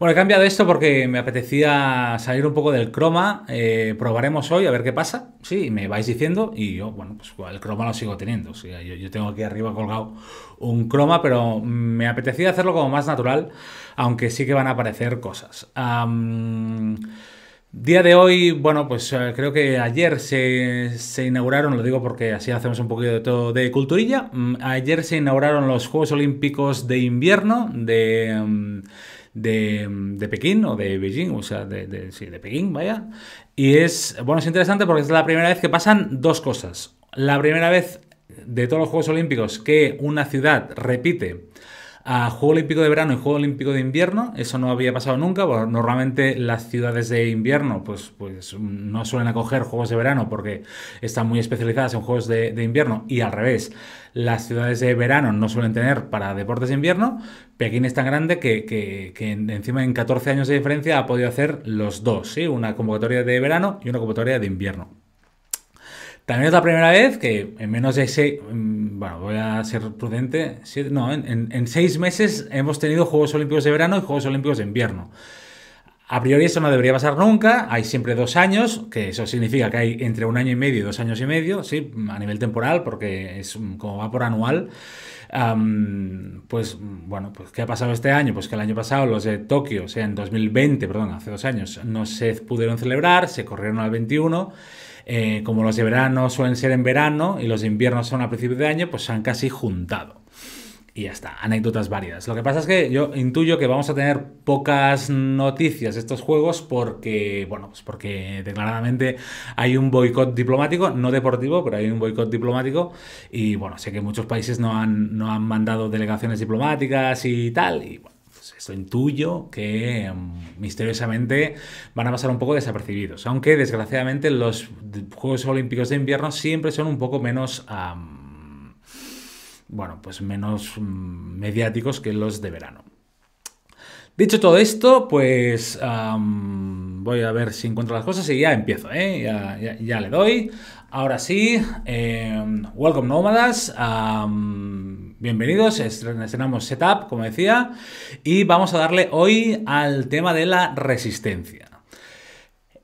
Bueno, he cambiado esto porque me apetecía salir un poco del croma. Eh, probaremos hoy a ver qué pasa. Sí, me vais diciendo y yo, bueno, pues el croma lo sigo teniendo. sea, yo, tengo aquí arriba colgado un croma, pero me apetecía hacerlo como más natural, aunque sí que van a aparecer cosas. Día de hoy, bueno, pues eh, creo que ayer se, inauguraron, lo digo porque así hacemos un poquito de todo de culturilla, mm, ayer se inauguraron los Juegos Olímpicos de invierno de... Mm, de, Pekín o de Beijing, o sea, de, de Pekín, vaya. Y es, bueno, es interesante porque es la primera vez que pasan dos cosas. La primera vez de todos los Juegos Olímpicos que una ciudad repite a Juego Olímpico de verano y Juego Olímpico de invierno. Eso no había pasado nunca. porque normalmente las ciudades de invierno pues, pues no suelen acoger Juegos de verano porque están muy especializadas en Juegos de, de invierno y al revés las ciudades de verano no suelen tener para deportes de invierno. Pekín es tan grande que, encima en 14 años de diferencia ha podido hacer los dos, ¿sí? una convocatoria de verano y una convocatoria de invierno. También es la primera vez que en menos de seis, mm, bueno, voy a ser prudente, no, en, en, seis meses hemos tenido Juegos Olímpicos de verano y Juegos Olímpicos de invierno. A priori eso no debería pasar nunca, hay siempre dos años, que eso significa que hay entre un año y medio y dos años y medio, ¿sí? a nivel temporal, porque es como va por anual. pues bueno, pues ¿qué ha pasado este año? Pues que el año pasado los de Tokio, o sea, en 2020, perdón, hace dos años, no se pudieron celebrar, se corrieron al 21. Eh, como los de verano suelen ser en verano y los de invierno son a principios de año, pues se han casi juntado y ya está, anécdotas varias. Lo que pasa es que yo intuyo que vamos a tener pocas noticias de estos juegos porque, bueno, pues porque declaradamente hay un boicot diplomático, no deportivo, pero hay un boicot diplomático y bueno, sé que muchos países no han, no han mandado delegaciones diplomáticas y tal, y bueno, pues esto intuyo que mm, misteriosamente van a pasar un poco desapercibidos, aunque desgraciadamente los Juegos Olímpicos de Invierno siempre son un poco menos bueno, pues menos mm, mediáticos que los de verano. Dicho todo esto, pues voy a ver si encuentro las cosas y ya empiezo, ¿eh? ya, le doy. Ahora sí, em, welcome nómadas, bienvenidos, estrenamos Setup, como decía, y vamos a darle hoy al tema de la resistencia.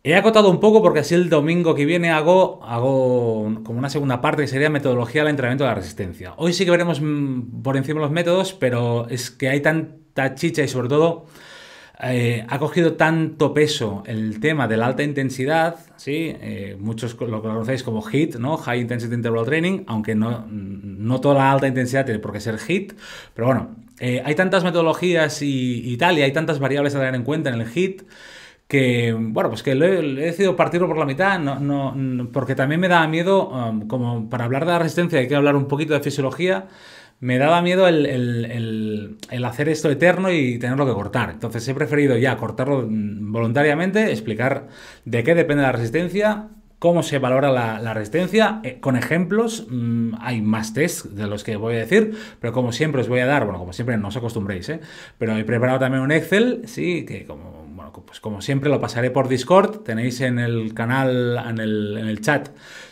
He acotado un poco porque así el domingo que viene hago, hago como una segunda parte que sería metodología del entrenamiento de la resistencia. Hoy sí que veremos mm, por encima los métodos, pero es que hay tanta chicha y sobre todo eh, ha cogido tanto peso el tema de la alta intensidad, ¿sí? Eh, muchos lo conocéis como HIT, ¿no? High Intensity Interval Training, aunque no, mm, no toda la alta intensidad tiene por qué ser HIT, pero bueno, eh, hay tantas metodologías y, y tal, y hay tantas variables a tener en cuenta en el HIT que, bueno, pues que he, decidido partirlo por la mitad, no, no, porque también me daba miedo, um, como para hablar de la resistencia hay que hablar un poquito de fisiología, me daba miedo el, el, el, hacer esto eterno y tenerlo que cortar. Entonces he preferido ya cortarlo mm, voluntariamente, explicar de qué depende la resistencia, cómo se valora la, resistencia, eh, con ejemplos, mm, hay más test de los que voy a decir, pero como siempre os voy a dar, bueno, como siempre no os acostumbréis, ¿eh? pero he preparado también un Excel, sí, que como pues como siempre lo pasaré por Discord, tenéis en el canal, en el, chat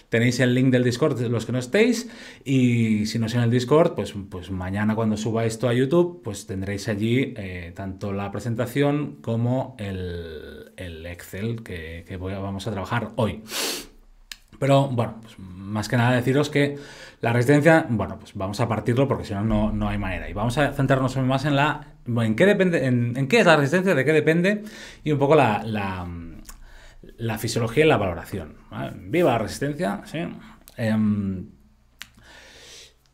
tenéis el link del Discord los que no estéis y si no es en el Discord, pues, pues mañana cuando suba esto a YouTube, pues tendréis allí eh, tanto la presentación como el, Excel que, vamos a trabajar hoy. Pero bueno, pues más que nada deciros que la resistencia, bueno, pues vamos a partirlo porque si no, no hay manera. Y vamos a centrarnos más en la. en qué depende. En, qué es la resistencia, de qué depende, y un poco la, la, fisiología y la valoración. Viva la resistencia, sí. Em,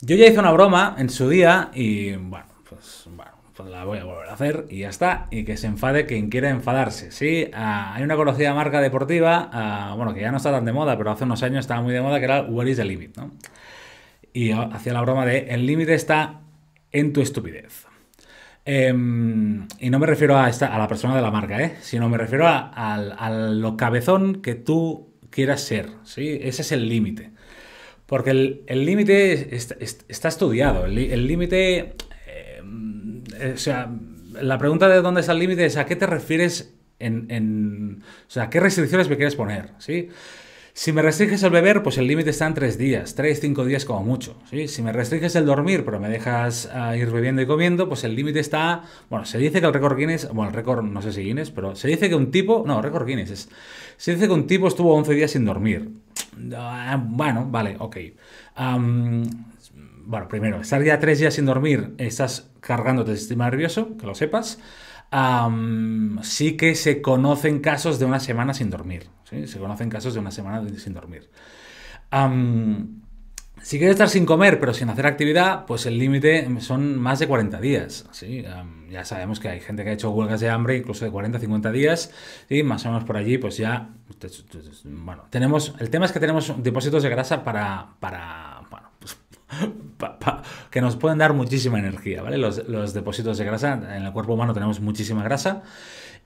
yo ya hice una broma en su día y pues, bueno, pues la voy a volver a hacer y ya está. Y que se enfade quien quiera enfadarse. Sí, ah, hay una conocida marca deportiva, ah, bueno, que ya no está tan de moda, pero hace unos años estaba muy de moda, que era Where is the Limit, ¿no? y hacía la broma de el límite está en tu estupidez. Em, y no me refiero a, esta, a la persona de la marca, ¿eh? sino me refiero a, lo cabezón que tú quieras ser. ¿sí? Ese es el límite. Porque el límite está estudiado. El límite. Em, eh, o sea, la pregunta de dónde está el límite es a qué te refieres en, qué restricciones me quieres poner. ¿sí? Si me restringes el beber, pues el límite está en 3 días, 3, cinco días como mucho. Si me restringes el dormir, pero me dejas ah, ir bebiendo y comiendo, pues el límite está... Bueno, se dice que el récord Guinness, bueno, el récord no sé si Guinness, pero se dice que un tipo... No, récord Guinness es... Se dice que un tipo estuvo 11 días sin dormir. Ah, bueno, vale, ok. bueno, primero, estar ya 3 días sin dormir, estás cargando el sistema nervioso, que lo sepas sí que se conocen casos de una semana sin dormir. Se conocen casos de una semana sin dormir. si quieres estar sin comer pero sin hacer actividad, pues el límite son más de 40 días. ¿sí? ya sabemos que hay gente que ha hecho huelgas de hambre incluso de 40 50 días y más o menos por allí pues ya... Pues, pues, bueno, tenemos, el tema es que tenemos depósitos de grasa para... para bueno, pues, que nos pueden dar muchísima energía, ¿vale? Los, los depósitos de grasa, en el cuerpo humano tenemos muchísima grasa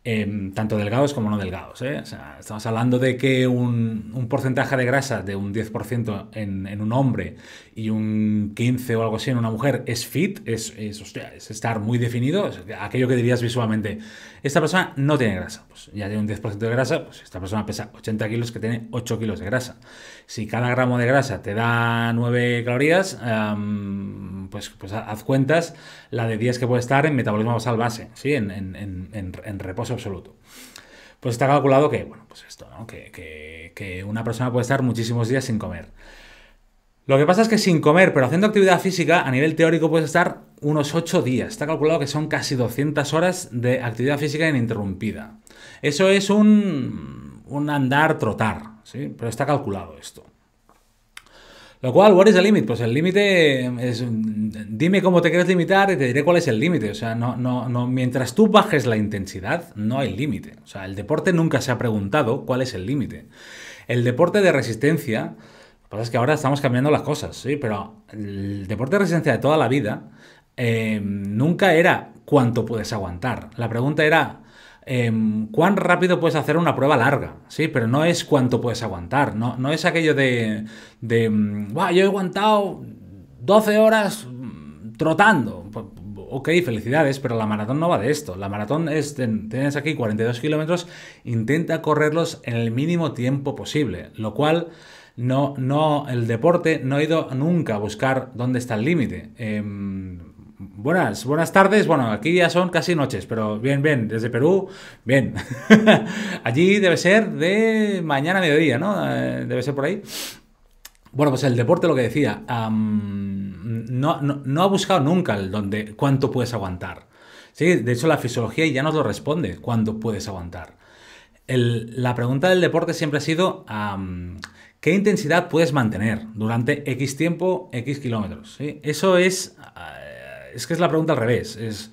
Em, tanto delgados como no delgados. ¿eh? estamos hablando de que un, porcentaje de grasa de un 10% en, un hombre y un 15 o algo así en una mujer es fit, es, es, estar muy definido, aquello que dirías visualmente, esta persona no tiene grasa, pues ya tiene un 10% de grasa, pues esta persona pesa 80 kilos que tiene 8 kilos de grasa. Si cada gramo de grasa te da 9 calorías, em, pues, pues haz cuentas la de 10 que puede estar en metabolismo basal base, ¿sí? en, en reposo absoluto. Pues está calculado que, bueno, pues esto, que, una persona puede estar muchísimos días sin comer. Lo que pasa es que sin comer, pero haciendo actividad física, a nivel teórico puedes estar unos 8 días. Está calculado que son casi 200 horas de actividad física ininterrumpida. Eso es un, andar trotar, pero está calculado esto. Lo cual, ¿what is the limit? Pues el límite es. Dime cómo te quieres limitar y te diré cuál es el límite. O sea, no, mientras tú bajes la intensidad, no hay límite. O sea, el deporte nunca se ha preguntado cuál es el límite. El deporte de resistencia. Lo que pasa es que ahora estamos cambiando las cosas, sí, pero el deporte de resistencia de toda la vida eh, nunca era cuánto puedes aguantar. La pregunta era Em, cuán rápido puedes hacer una prueba larga, ¿sí? Pero no es cuánto puedes aguantar, no, no es aquello de, de em, yo he aguantado 12 horas mm, trotando. Ok, felicidades, pero la maratón no va de esto. La maratón es, tienes aquí 42 kilómetros, intenta correrlos en el mínimo tiempo posible, lo cual no, no, el deporte no ha ido nunca a buscar dónde está el límite. Em, Buenas, buenas tardes. Bueno, aquí ya son casi noches, pero bien, bien, desde Perú, bien. Allí debe ser de mañana a mediodía, ¿no? Eh, debe ser por ahí. Bueno, pues el deporte, lo que decía, no, ha buscado nunca el donde, cuánto puedes aguantar. Sí, de hecho la fisiología ya nos lo responde, cuánto puedes aguantar. la pregunta del deporte siempre ha sido, ¿qué intensidad puedes mantener durante X tiempo, X kilómetros? Eso es... Eh, es que es la pregunta al revés. Es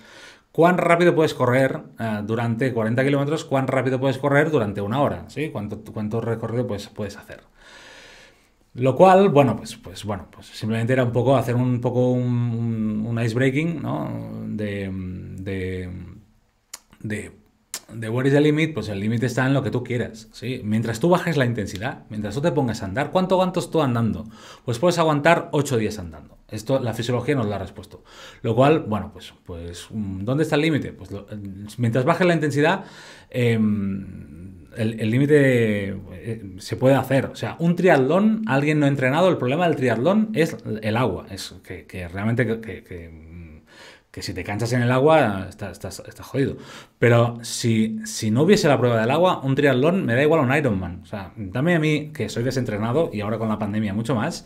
cuán rápido puedes correr eh, durante 40 kilómetros, cuán rápido puedes correr durante una hora, ¿sí? ¿Cuánto, recorrido puedes, puedes hacer? Lo cual, bueno, pues, pues bueno, pues simplemente era un poco hacer un poco un, icebreaking, ¿no? de de Where is the Limit, pues el límite está en lo que tú quieras. ¿sí? Mientras tú bajes la intensidad, mientras tú te pongas a andar, ¿cuánto aguantas tú andando? Pues puedes aguantar 8 días andando. Esto la fisiología nos lo ha respuesto. Lo cual, bueno, pues, pues mm, ¿dónde está el límite? Pues eh, mientras bajes la intensidad, em, el límite eh, se puede hacer. O sea, un triatlón, alguien no entrenado, el problema del triatlón es el agua. Es que, realmente que que si te canchas en el agua estás, jodido. Pero si, si no hubiese la prueba del agua, un triatlón me da igual a un Ironman. O sea, dame a mí, que soy desentrenado y ahora con la pandemia mucho más,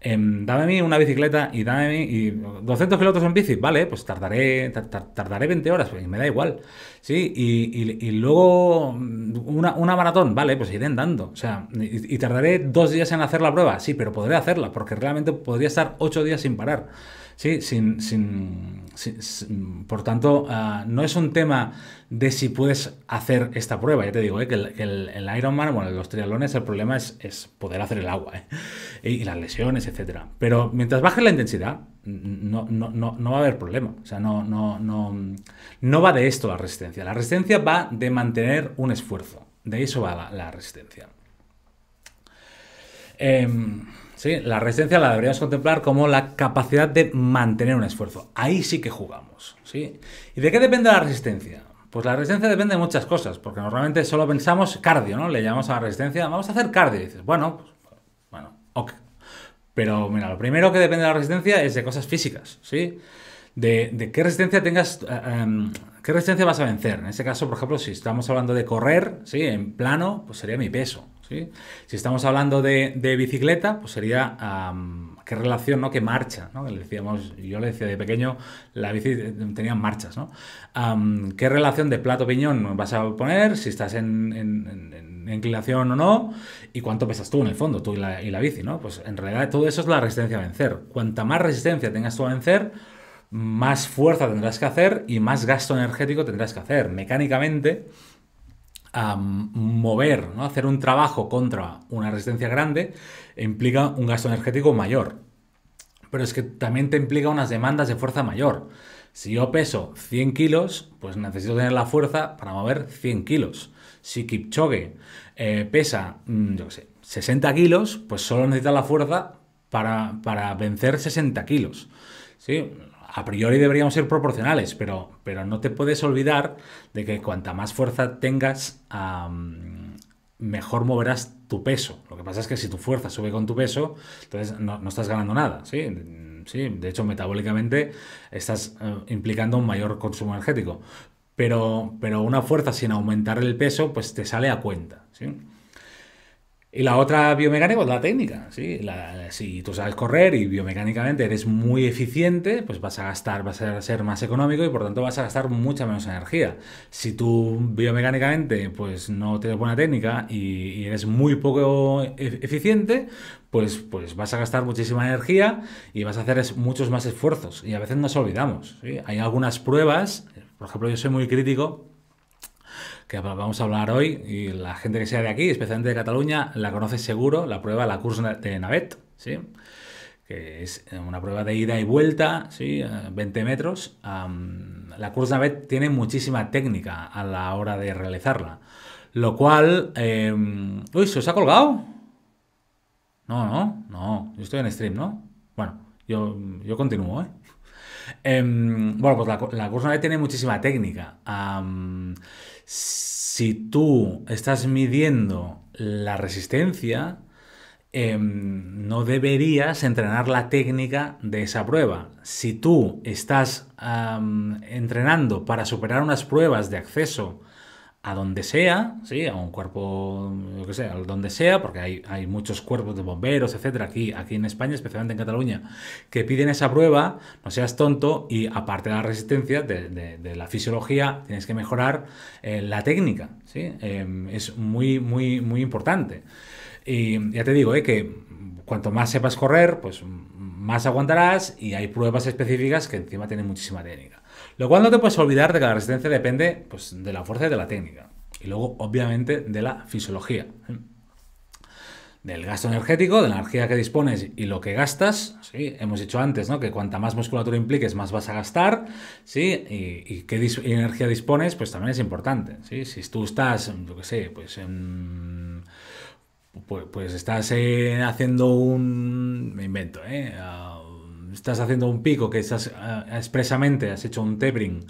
em, dame a mí una bicicleta y dame a mí y 200 kilómetros en bici, vale, pues tardaré, tardaré 20 horas, pues, me da igual. Sí, y, y, luego una, maratón, vale, pues iré andando. O sea, y, tardaré dos días en hacer la prueba, sí, pero podré hacerla porque realmente podría estar ocho días sin parar. ¿sí? Sin, sin, por tanto, ah, no es un tema de si puedes hacer esta prueba. Ya te digo, eh, que el, Ironman, bueno, los trialones, el problema es, poder hacer el agua eh, y, las lesiones, etc. Pero mientras baje la intensidad, no, no, va a haber problema. O sea, no, no, no, va de esto la resistencia. La resistencia va de mantener un esfuerzo. De eso va la, resistencia. Em, Sí, la resistencia la deberíamos contemplar como la capacidad de mantener un esfuerzo. Ahí sí que jugamos. ¿sí? ¿Y de qué depende la resistencia? Pues la resistencia depende de muchas cosas, porque normalmente solo pensamos cardio, ¿no? Le llamamos a la resistencia, vamos a hacer cardio. Y dices, bueno, pues, bueno, ok. Pero mira, lo primero que depende de la resistencia es de cosas físicas, ¿sí? De, qué resistencia tengas, eh, em, qué resistencia vas a vencer. En ese caso, por ejemplo, si estamos hablando de correr, ¿sí? En plano, pues sería mi peso. Si estamos hablando de, bicicleta, pues sería qué relación, ¿no? Que marcha, ¿no? decíamos, yo le decía de pequeño, la bici eh, tenía marchas, ¿no? ¿Qué relación de plato-piñón vas a poner? Si estás en, inclinación o no, y cuánto pesas tú en el fondo, tú y la, bici, Pues en realidad todo eso es la resistencia a vencer. Cuanta más resistencia tengas tú a vencer, más fuerza tendrás que hacer y más gasto energético tendrás que hacer. Mecánicamente, a mover, ¿no? hacer un trabajo contra una resistencia grande implica un gasto energético mayor. Pero es que también te implica unas demandas de fuerza mayor. Si yo peso 100 kilos, pues necesito tener la fuerza para mover 100 kilos. Si Kipchoge eh, pesa, 60 mm, kilos, pues solo necesita la fuerza para, vencer 60 kilos a priori deberíamos ser proporcionales, pero, pero no te puedes olvidar de que cuanta más fuerza tengas, mejor moverás tu peso. Lo que pasa es que si tu fuerza sube con tu peso, entonces no, estás ganando nada, ¿sí? de hecho metabólicamente estás eh, implicando un mayor consumo energético. Pero, pero una fuerza sin aumentar el peso, pues te sale a cuenta, ¿sí? Y la otra biomecánica pues la técnica. ¿sí? si tú sabes correr y biomecánicamente eres muy eficiente, pues vas a gastar, vas a ser más económico y por tanto vas a gastar mucha menos energía. Si tú biomecánicamente pues no tienes buena técnica y, eres muy poco e, eficiente, pues, pues vas a gastar muchísima energía y vas a hacer muchos más esfuerzos. Y a veces nos olvidamos. Hay algunas pruebas, por ejemplo yo soy muy crítico que vamos a hablar hoy, y la gente que sea de aquí, especialmente de Cataluña, la conoce seguro, la prueba, la cursa de Navet, ¿sí? que es una prueba de ida y vuelta, ¿sí? 20 eh, metros. la cursa Navet tiene muchísima técnica a la hora de realizarla, lo cual... Em, uy, ¿se os ha colgado? No, no, no, yo estoy en stream, ¿no? Bueno, yo, yo continúo, ¿eh? Em, bueno, pues la, la cursa Navet tiene muchísima técnica si tú estás midiendo la resistencia, em, no deberías entrenar la técnica de esa prueba. Si tú estás entrenando para superar unas pruebas de acceso a donde sea, ¿sí? a un cuerpo, lo que sea, a donde sea, porque hay, hay, muchos cuerpos de bomberos, etcétera, aquí, aquí en España, especialmente en Cataluña, que piden esa prueba, no seas tonto, y aparte de la resistencia, de, la fisiología, tienes que mejorar eh, la técnica, ¿sí? Eh, es muy, muy, muy importante. Y ya te digo, ¿eh? que cuanto más sepas correr, pues más aguantarás y hay pruebas específicas que encima tienen muchísima técnica. Lo cual no te puedes olvidar de que la resistencia depende pues, de la fuerza y de la técnica. Y luego, obviamente, de la fisiología. Del gasto energético, de la energía que dispones y lo que gastas. ¿sí? Hemos dicho antes ¿no? que cuanta más musculatura impliques, más vas a gastar. ¿sí? Y, qué energía dispones, pues también es importante. Si tú estás, yo qué sé, pues Pues, estás eh, haciendo un... invento, eh, estás haciendo un pico, que estás ah, expresamente has hecho un tapering,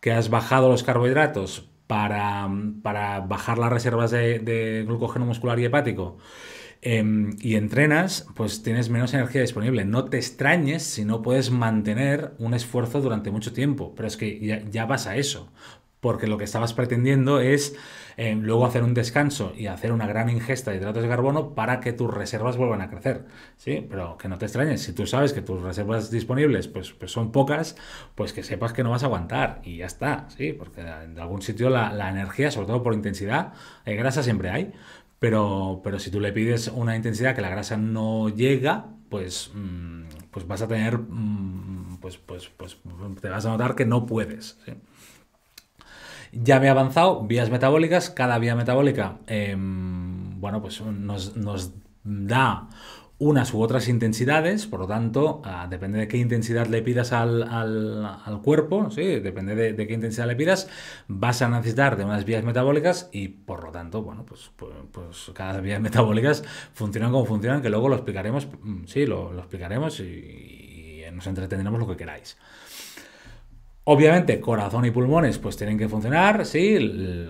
que has bajado los carbohidratos para, para bajar las reservas de, glucógeno muscular y hepático, em, y entrenas, pues tienes menos energía disponible. No te extrañes si no puedes mantener un esfuerzo durante mucho tiempo, pero es que ya, pasa eso, porque lo que estabas pretendiendo es eh, luego hacer un descanso y hacer una gran ingesta de hidratos de carbono para que tus reservas vuelvan a crecer. ¿sí? Pero que no te extrañes, si tú sabes que tus reservas disponibles pues, pues son pocas, pues que sepas que no vas a aguantar y ya está, ¿sí? porque en algún sitio la, energía, sobre todo por intensidad, eh, grasa siempre hay. Pero, si tú le pides una intensidad que la grasa no llega, pues, mm, pues vas a tener, mm, pues, pues, pues te vas a notar que no puedes. ¿sí? Ya me he avanzado, vías metabólicas, cada vía metabólica, em, bueno, pues nos, da unas u otras intensidades, por lo tanto, ah, depende de qué intensidad le pidas al, cuerpo, ¿sí? depende de, qué intensidad le pidas, vas a necesitar de unas vías metabólicas y por lo tanto, bueno, pues, pues, pues cada vía metabólicas funcionan como funcionan, que luego lo explicaremos, mm, sí, lo, explicaremos y, y nos entretendremos lo que queráis. Obviamente, corazón y pulmones pues tienen que funcionar, sí,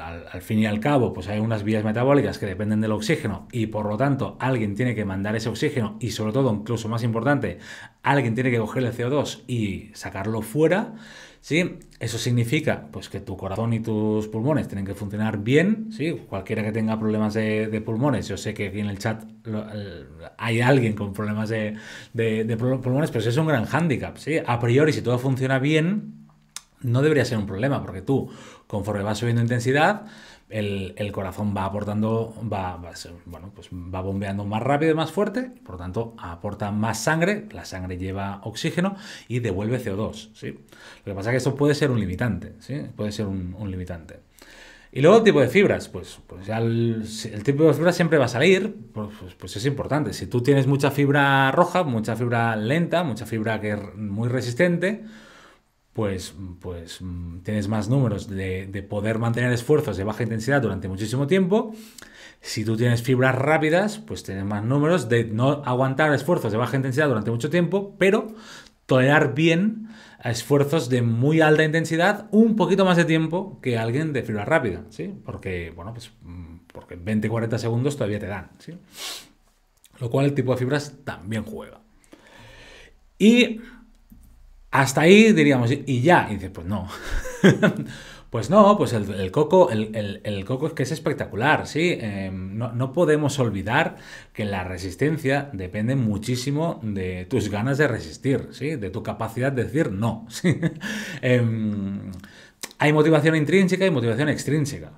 al, fin y al cabo pues hay unas vías metabólicas que dependen del oxígeno y por lo tanto alguien tiene que mandar ese oxígeno y sobre todo, incluso más importante, alguien tiene que coger el CO2 y sacarlo fuera, sí, eso significa pues que tu corazón y tus pulmones tienen que funcionar bien, sí, cualquiera que tenga problemas de, pulmones, yo sé que aquí en el chat hay alguien con problemas de, pulmones, pero eso es un gran hándicap, sí, a priori si todo funciona bien, no debería ser un problema, porque tú, conforme vas subiendo intensidad, el, corazón va aportando, va, bueno, pues va bombeando más rápido y más fuerte, por lo tanto aporta más sangre, la sangre lleva oxígeno y devuelve CO2. ¿sí? Lo que pasa es que esto puede ser un limitante, puede ser un, limitante. Y luego el tipo de fibras, pues, pues ya el, tipo de fibra siempre va a salir, pues, pues, pues, es importante. Si tú tienes mucha fibra roja, mucha fibra lenta, mucha fibra que es muy resistente, pues, pues mm, tienes más números de, poder mantener esfuerzos de baja intensidad durante muchísimo tiempo. Si tú tienes fibras rápidas, pues tienes más números de no aguantar esfuerzos de baja intensidad durante mucho tiempo, pero tolerar bien esfuerzos de muy alta intensidad un poquito más de tiempo que alguien de fibra rápida, ¿sí? Porque, bueno, pues mm, porque 20-40 segundos todavía te dan, Lo cual el tipo de fibras también juega. Y hasta ahí diríamos, y ya, y dices, pues no. pues no, pues el, coco, el, coco es que es espectacular, sí. Em, no, no, podemos olvidar que la resistencia depende muchísimo de tus ganas de resistir, sí, de tu capacidad de decir no. ¿sí? Em, hay motivación intrínseca y motivación extrínseca.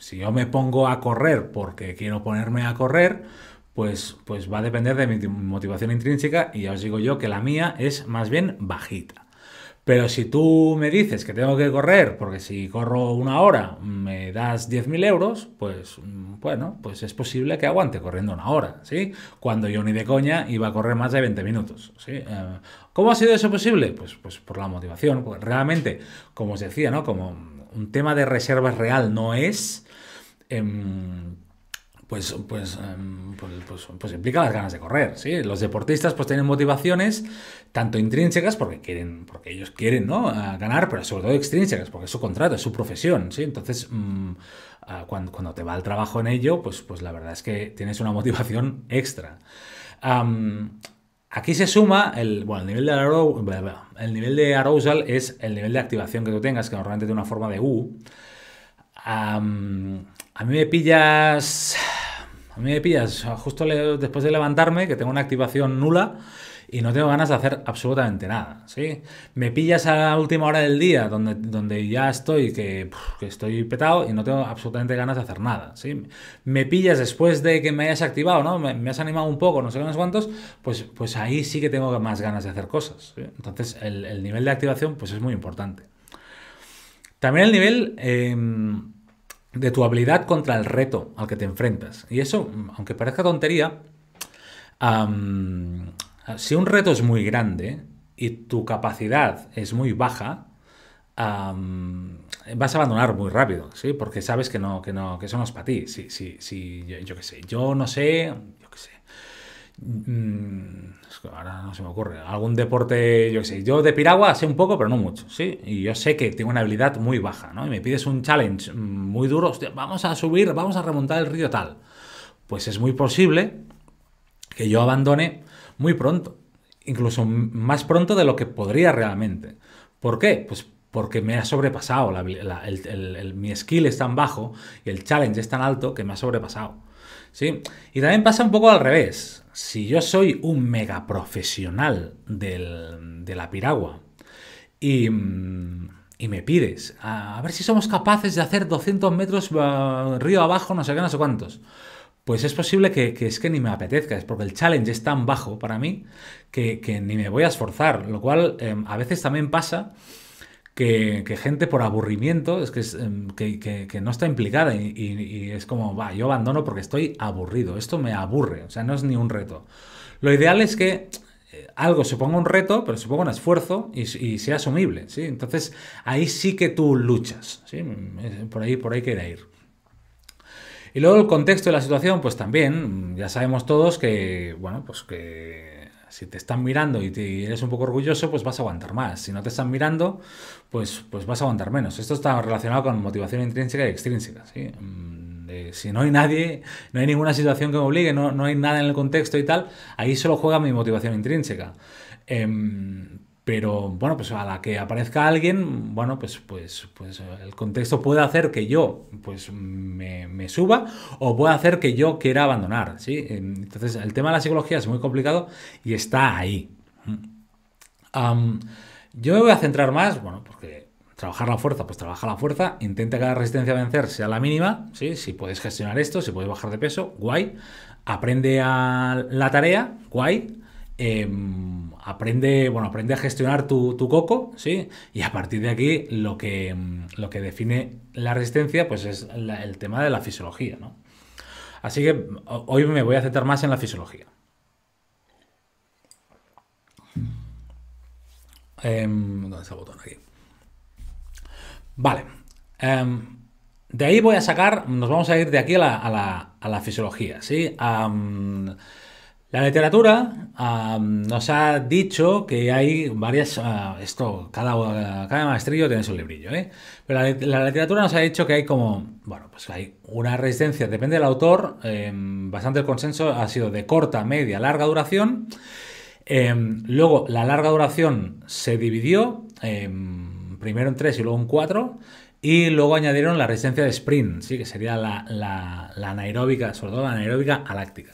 si yo me pongo a correr porque quiero ponerme a correr, pues, pues, va a depender de mi motivación intrínseca y ya os digo yo que la mía es más bien bajita. Pero si tú me dices que tengo que correr, porque si corro una hora me das 10.000 euros, pues mm, bueno, pues es posible que aguante corriendo una hora, ¿sí? Cuando yo ni de coña iba a correr más de 20 minutos, ¿sí? Eh, ¿Cómo ha sido eso posible? Pues, pues por la motivación. realmente, como os decía, ¿no? Como un tema de reservas real no es... Em, pues pues, em, pues, pues, pues, implica las ganas de correr. ¿sí? Los deportistas pues tienen motivaciones tanto intrínsecas porque quieren, porque ellos quieren ¿no? ganar, pero sobre todo extrínsecas, porque es su contrato, es su profesión. ¿sí? Entonces, mm, cuando, te va al trabajo en ello, pues, pues la verdad es que tienes una motivación extra. Aquí se suma el, bueno, el, nivel de el nivel de arousal es el nivel de activación que tú tengas, que normalmente de una forma de U. A mí me pillas. A mí me pillas justo después de levantarme, que tengo una activación nula y no tengo ganas de hacer absolutamente nada, ¿sí? Me pillas a la última hora del día, donde, donde ya estoy, que, estoy petado y no tengo absolutamente ganas de hacer nada, ¿sí? Me pillas después de que me hayas activado, ¿no? Me, has animado un poco, no sé cuántos, pues, pues ahí sí que tengo más ganas de hacer cosas. Entonces, el, nivel de activación, pues es muy importante. También el nivel... Em, de tu habilidad contra el reto al que te enfrentas. Y eso, aunque parezca tontería, si un reto es muy grande y tu capacidad es muy baja, vas a abandonar muy rápido, ¿sí? Porque sabes que no, que no, que eso no es para ti. Sí, sí, sí. yo, yo qué sé, yo no sé, yo qué sé. Mm, ahora no se me ocurre, algún deporte, yo qué sé, yo de piragua sé un poco, pero no mucho, ¿sí? Y yo sé que tengo una habilidad muy baja, Y me pides un challenge mm, muy duro, vamos a subir, vamos a remontar el río tal. Pues es muy posible que yo abandone muy pronto, incluso más pronto de lo que podría realmente. ¿Por qué? Pues porque me ha sobrepasado, mi skill es tan bajo y el challenge es tan alto que me ha sobrepasado. ¿Sí? Y también pasa un poco al revés si yo soy un mega profesional de la piragua y, mm, me pides a, ver si somos capaces de hacer 200 metros río abajo, no sé qué, no sé cuántos, pues es posible que, es que ni me apetezca, es porque el challenge es tan bajo para mí que, ni me voy a esforzar, lo cual em, a veces también pasa que, gente por aburrimiento, es que, es, em, no está implicada y, es como, va, yo abandono porque estoy aburrido, esto me aburre, o sea, no es ni un reto. Lo ideal es que eh, algo se ponga un reto, pero se ponga un esfuerzo y, sea asumible, ¿sí? Entonces, ahí sí que tú luchas, ¿sí? Por ahí, por ahí quería ir. Y luego el contexto de la situación, pues también, ya sabemos todos que, bueno, pues que si te están mirando y eres un poco orgulloso, pues vas a aguantar más. Si no te están mirando, pues, pues, vas a aguantar menos. Esto está relacionado con motivación intrínseca y extrínseca. Mm, si no hay nadie, no hay ninguna situación que me obligue, no, no, hay nada en el contexto y tal, ahí solo juega mi motivación intrínseca. Em, pero bueno, pues a la que aparezca alguien, bueno, pues, pues, pues el contexto puede hacer que yo pues me, suba o puede hacer que yo quiera abandonar, ¿sí? Em, entonces el tema de la psicología es muy complicado y está ahí. Mm. Yo me voy a centrar más, bueno, porque trabajar la fuerza, pues trabaja la fuerza, intenta que la resistencia a vencer sea la mínima, ¿sí? si puedes gestionar esto, si puedes bajar de peso, guay, aprende a la tarea, guay, em, aprende, bueno, aprende a gestionar tu, coco, ¿sí? Y a partir de aquí lo que, em, lo que define la resistencia, pues es el tema de la fisiología, Así que hoy me voy a centrar más en la fisiología. Em, está el botón? Aquí. Vale. Em, de ahí voy a sacar, nos vamos a ir de aquí a la, fisiología, ¿sí? la literatura nos ha dicho que hay varias, ah, esto, cada, cada maestrillo tiene su librillo, ¿eh? Pero la, literatura nos ha dicho que hay como, bueno, pues hay una resistencia, depende del autor, em, bastante el consenso ha sido de corta, media, larga duración, Em, luego, la larga duración se dividió, em, primero en 3 y luego en 4 y luego añadieron la resistencia de sprint, ¿sí? que sería la, anaeróbica, sobre todo la anaeróbica aláctica.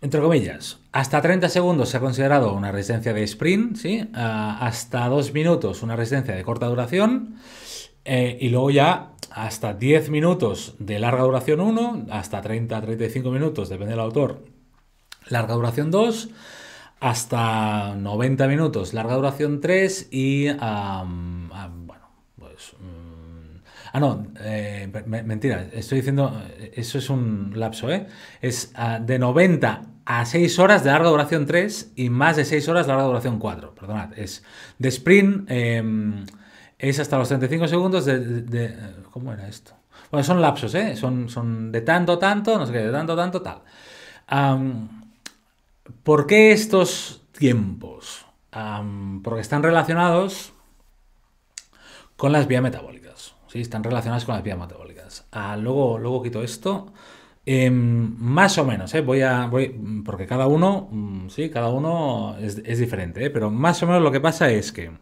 entre comillas, hasta 30 segundos se ha considerado una resistencia de sprint, ¿sí? Ah, hasta 2 minutos una resistencia de corta duración, eh, y luego ya hasta 10 minutos de larga duración 1, hasta 30-35 minutos, depende del autor, larga duración 2, hasta 90 minutos, larga duración 3 y... bueno, pues... Mm, ah, no, eh, mentira, estoy diciendo, eso es un lapso, ¿eh? Es ah, de 90 a 6 horas de larga duración 3 y más de 6 horas de larga duración 4, perdonad, es de sprint... Em, es hasta los 35 segundos de, eh, ¿Cómo era esto? Bueno, son lapsos, ¿eh? Son, son de tanto, tanto, no sé qué, de tanto, tanto, tal. ¿Por qué estos tiempos? porque están relacionados con las vías metabólicas. ¿sí? Están relacionados con las vías metabólicas. Ah, luego, luego quito esto. Em, más o menos, ¿eh? voy a. Voy, porque cada uno, mm, sí, cada uno es, es diferente, ¿eh? pero más o menos lo que pasa es que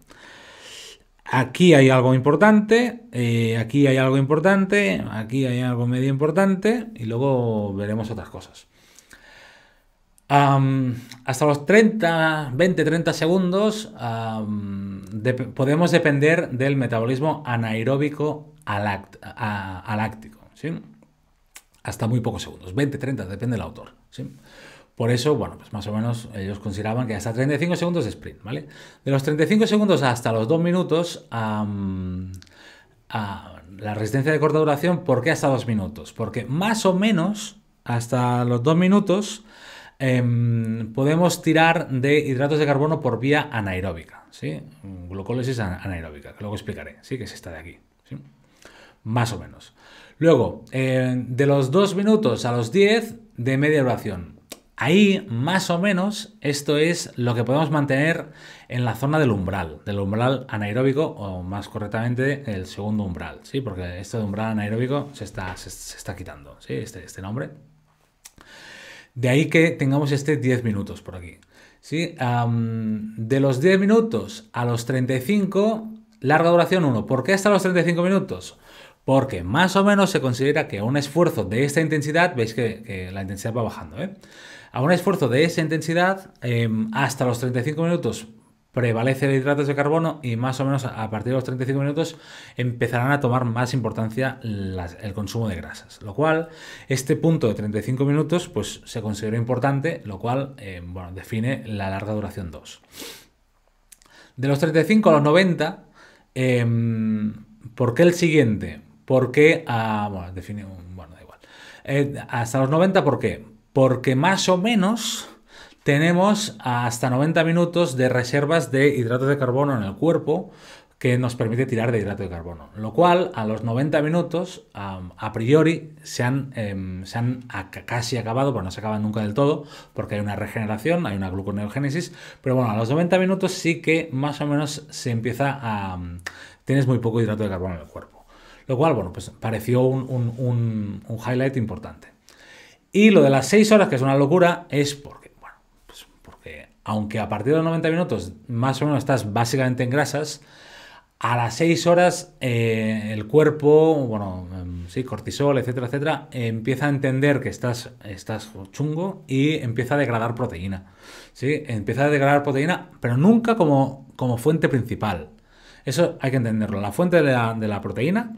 aquí hay algo importante, eh, aquí hay algo importante, aquí hay algo medio importante y luego veremos otras cosas. hasta los 30, 20, 30 segundos podemos depender del metabolismo anaeróbico aláctico. ¿sí? Hasta muy pocos segundos, 20, 30, depende del autor. ¿sí? Por eso, bueno, pues más o menos ellos consideraban que hasta 35 segundos de sprint, ¿vale? De los 35 segundos hasta los 2 minutos, a la resistencia de corta duración, ¿por qué hasta 2 minutos? Porque más o menos hasta los 2 minutos em, podemos tirar de hidratos de carbono por vía anaeróbica, ¿sí? Glucólisis anaeróbica, que luego explicaré, ¿sí? Que es esta de aquí, ¿sí? Más o menos. Luego, eh, de los 2 minutos a los 10 de media duración. Ahí, más o menos, esto es lo que podemos mantener en la zona del umbral, del umbral anaeróbico, o más correctamente, el segundo umbral, ¿sí? Porque esto de umbral anaeróbico se está, quitando, este, este, nombre. De ahí que tengamos este 10 minutos por aquí. ¿sí? de los 10 minutos a los 35, larga duración 1. ¿Por qué hasta los 35 minutos? Porque más o menos se considera que un esfuerzo de esta intensidad, veis que, que la intensidad va bajando, ¿eh? A un esfuerzo de esa intensidad, em, hasta los 35 minutos prevalece el hidratos de carbono y más o menos a partir de los 35 minutos empezarán a tomar más importancia el consumo de grasas. Lo cual, este punto de 35 minutos pues, se considera importante, lo cual em, define la larga duración 2. De los 35 a los 90, em, ¿por qué el siguiente? Porque, qué igual. Eh, hasta los 90, ¿por qué? porque más o menos tenemos hasta 90 minutos de reservas de hidratos de carbono en el cuerpo que nos permite tirar de hidrato de carbono. Lo cual, a los 90 minutos, a priori, se han, em, casi acabado, pero no se acaban nunca del todo, porque hay una regeneración, hay una gluconeogénesis, pero bueno, a los 90 minutos sí que más o menos se empieza a... tienes muy poco hidrato de carbono en el cuerpo. Lo cual, bueno, pues pareció un highlight importante. Y lo de las 6 horas, que es una locura, es porque, bueno, pues porque aunque a partir de los 90 minutos más o menos estás básicamente en grasas, a las 6 horas eh, el cuerpo, bueno, em, sí, cortisol, etcétera, etcétera, empieza a entender que estás, estás chungo y empieza a degradar proteína. ¿sí? Empieza a degradar proteína, pero nunca como, como fuente principal. Eso hay que entenderlo. La fuente de la, de la proteína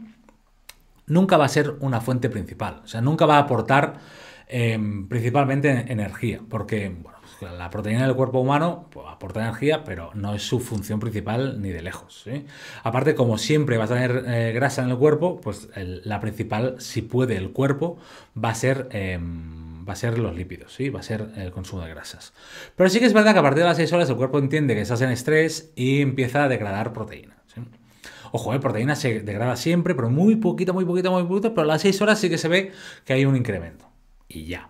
nunca va a ser una fuente principal. O sea, nunca va a aportar Em, principalmente energía, porque bueno, pues, la proteína del cuerpo humano pues, aporta energía, pero no es su función principal ni de lejos. Aparte, como siempre va a tener eh, grasa en el cuerpo, pues la principal, si puede el cuerpo, va a ser... Em, va a ser los lípidos, ¿sí? va a ser el consumo de grasas. Pero sí que es verdad que a partir de las 6 horas el cuerpo entiende que estás en estrés y empieza a degradar proteína. Ojo, eh, proteína se degrada siempre, pero muy poquito, muy poquito, muy poquito, pero a las 6 horas sí que se ve que hay un incremento y ya.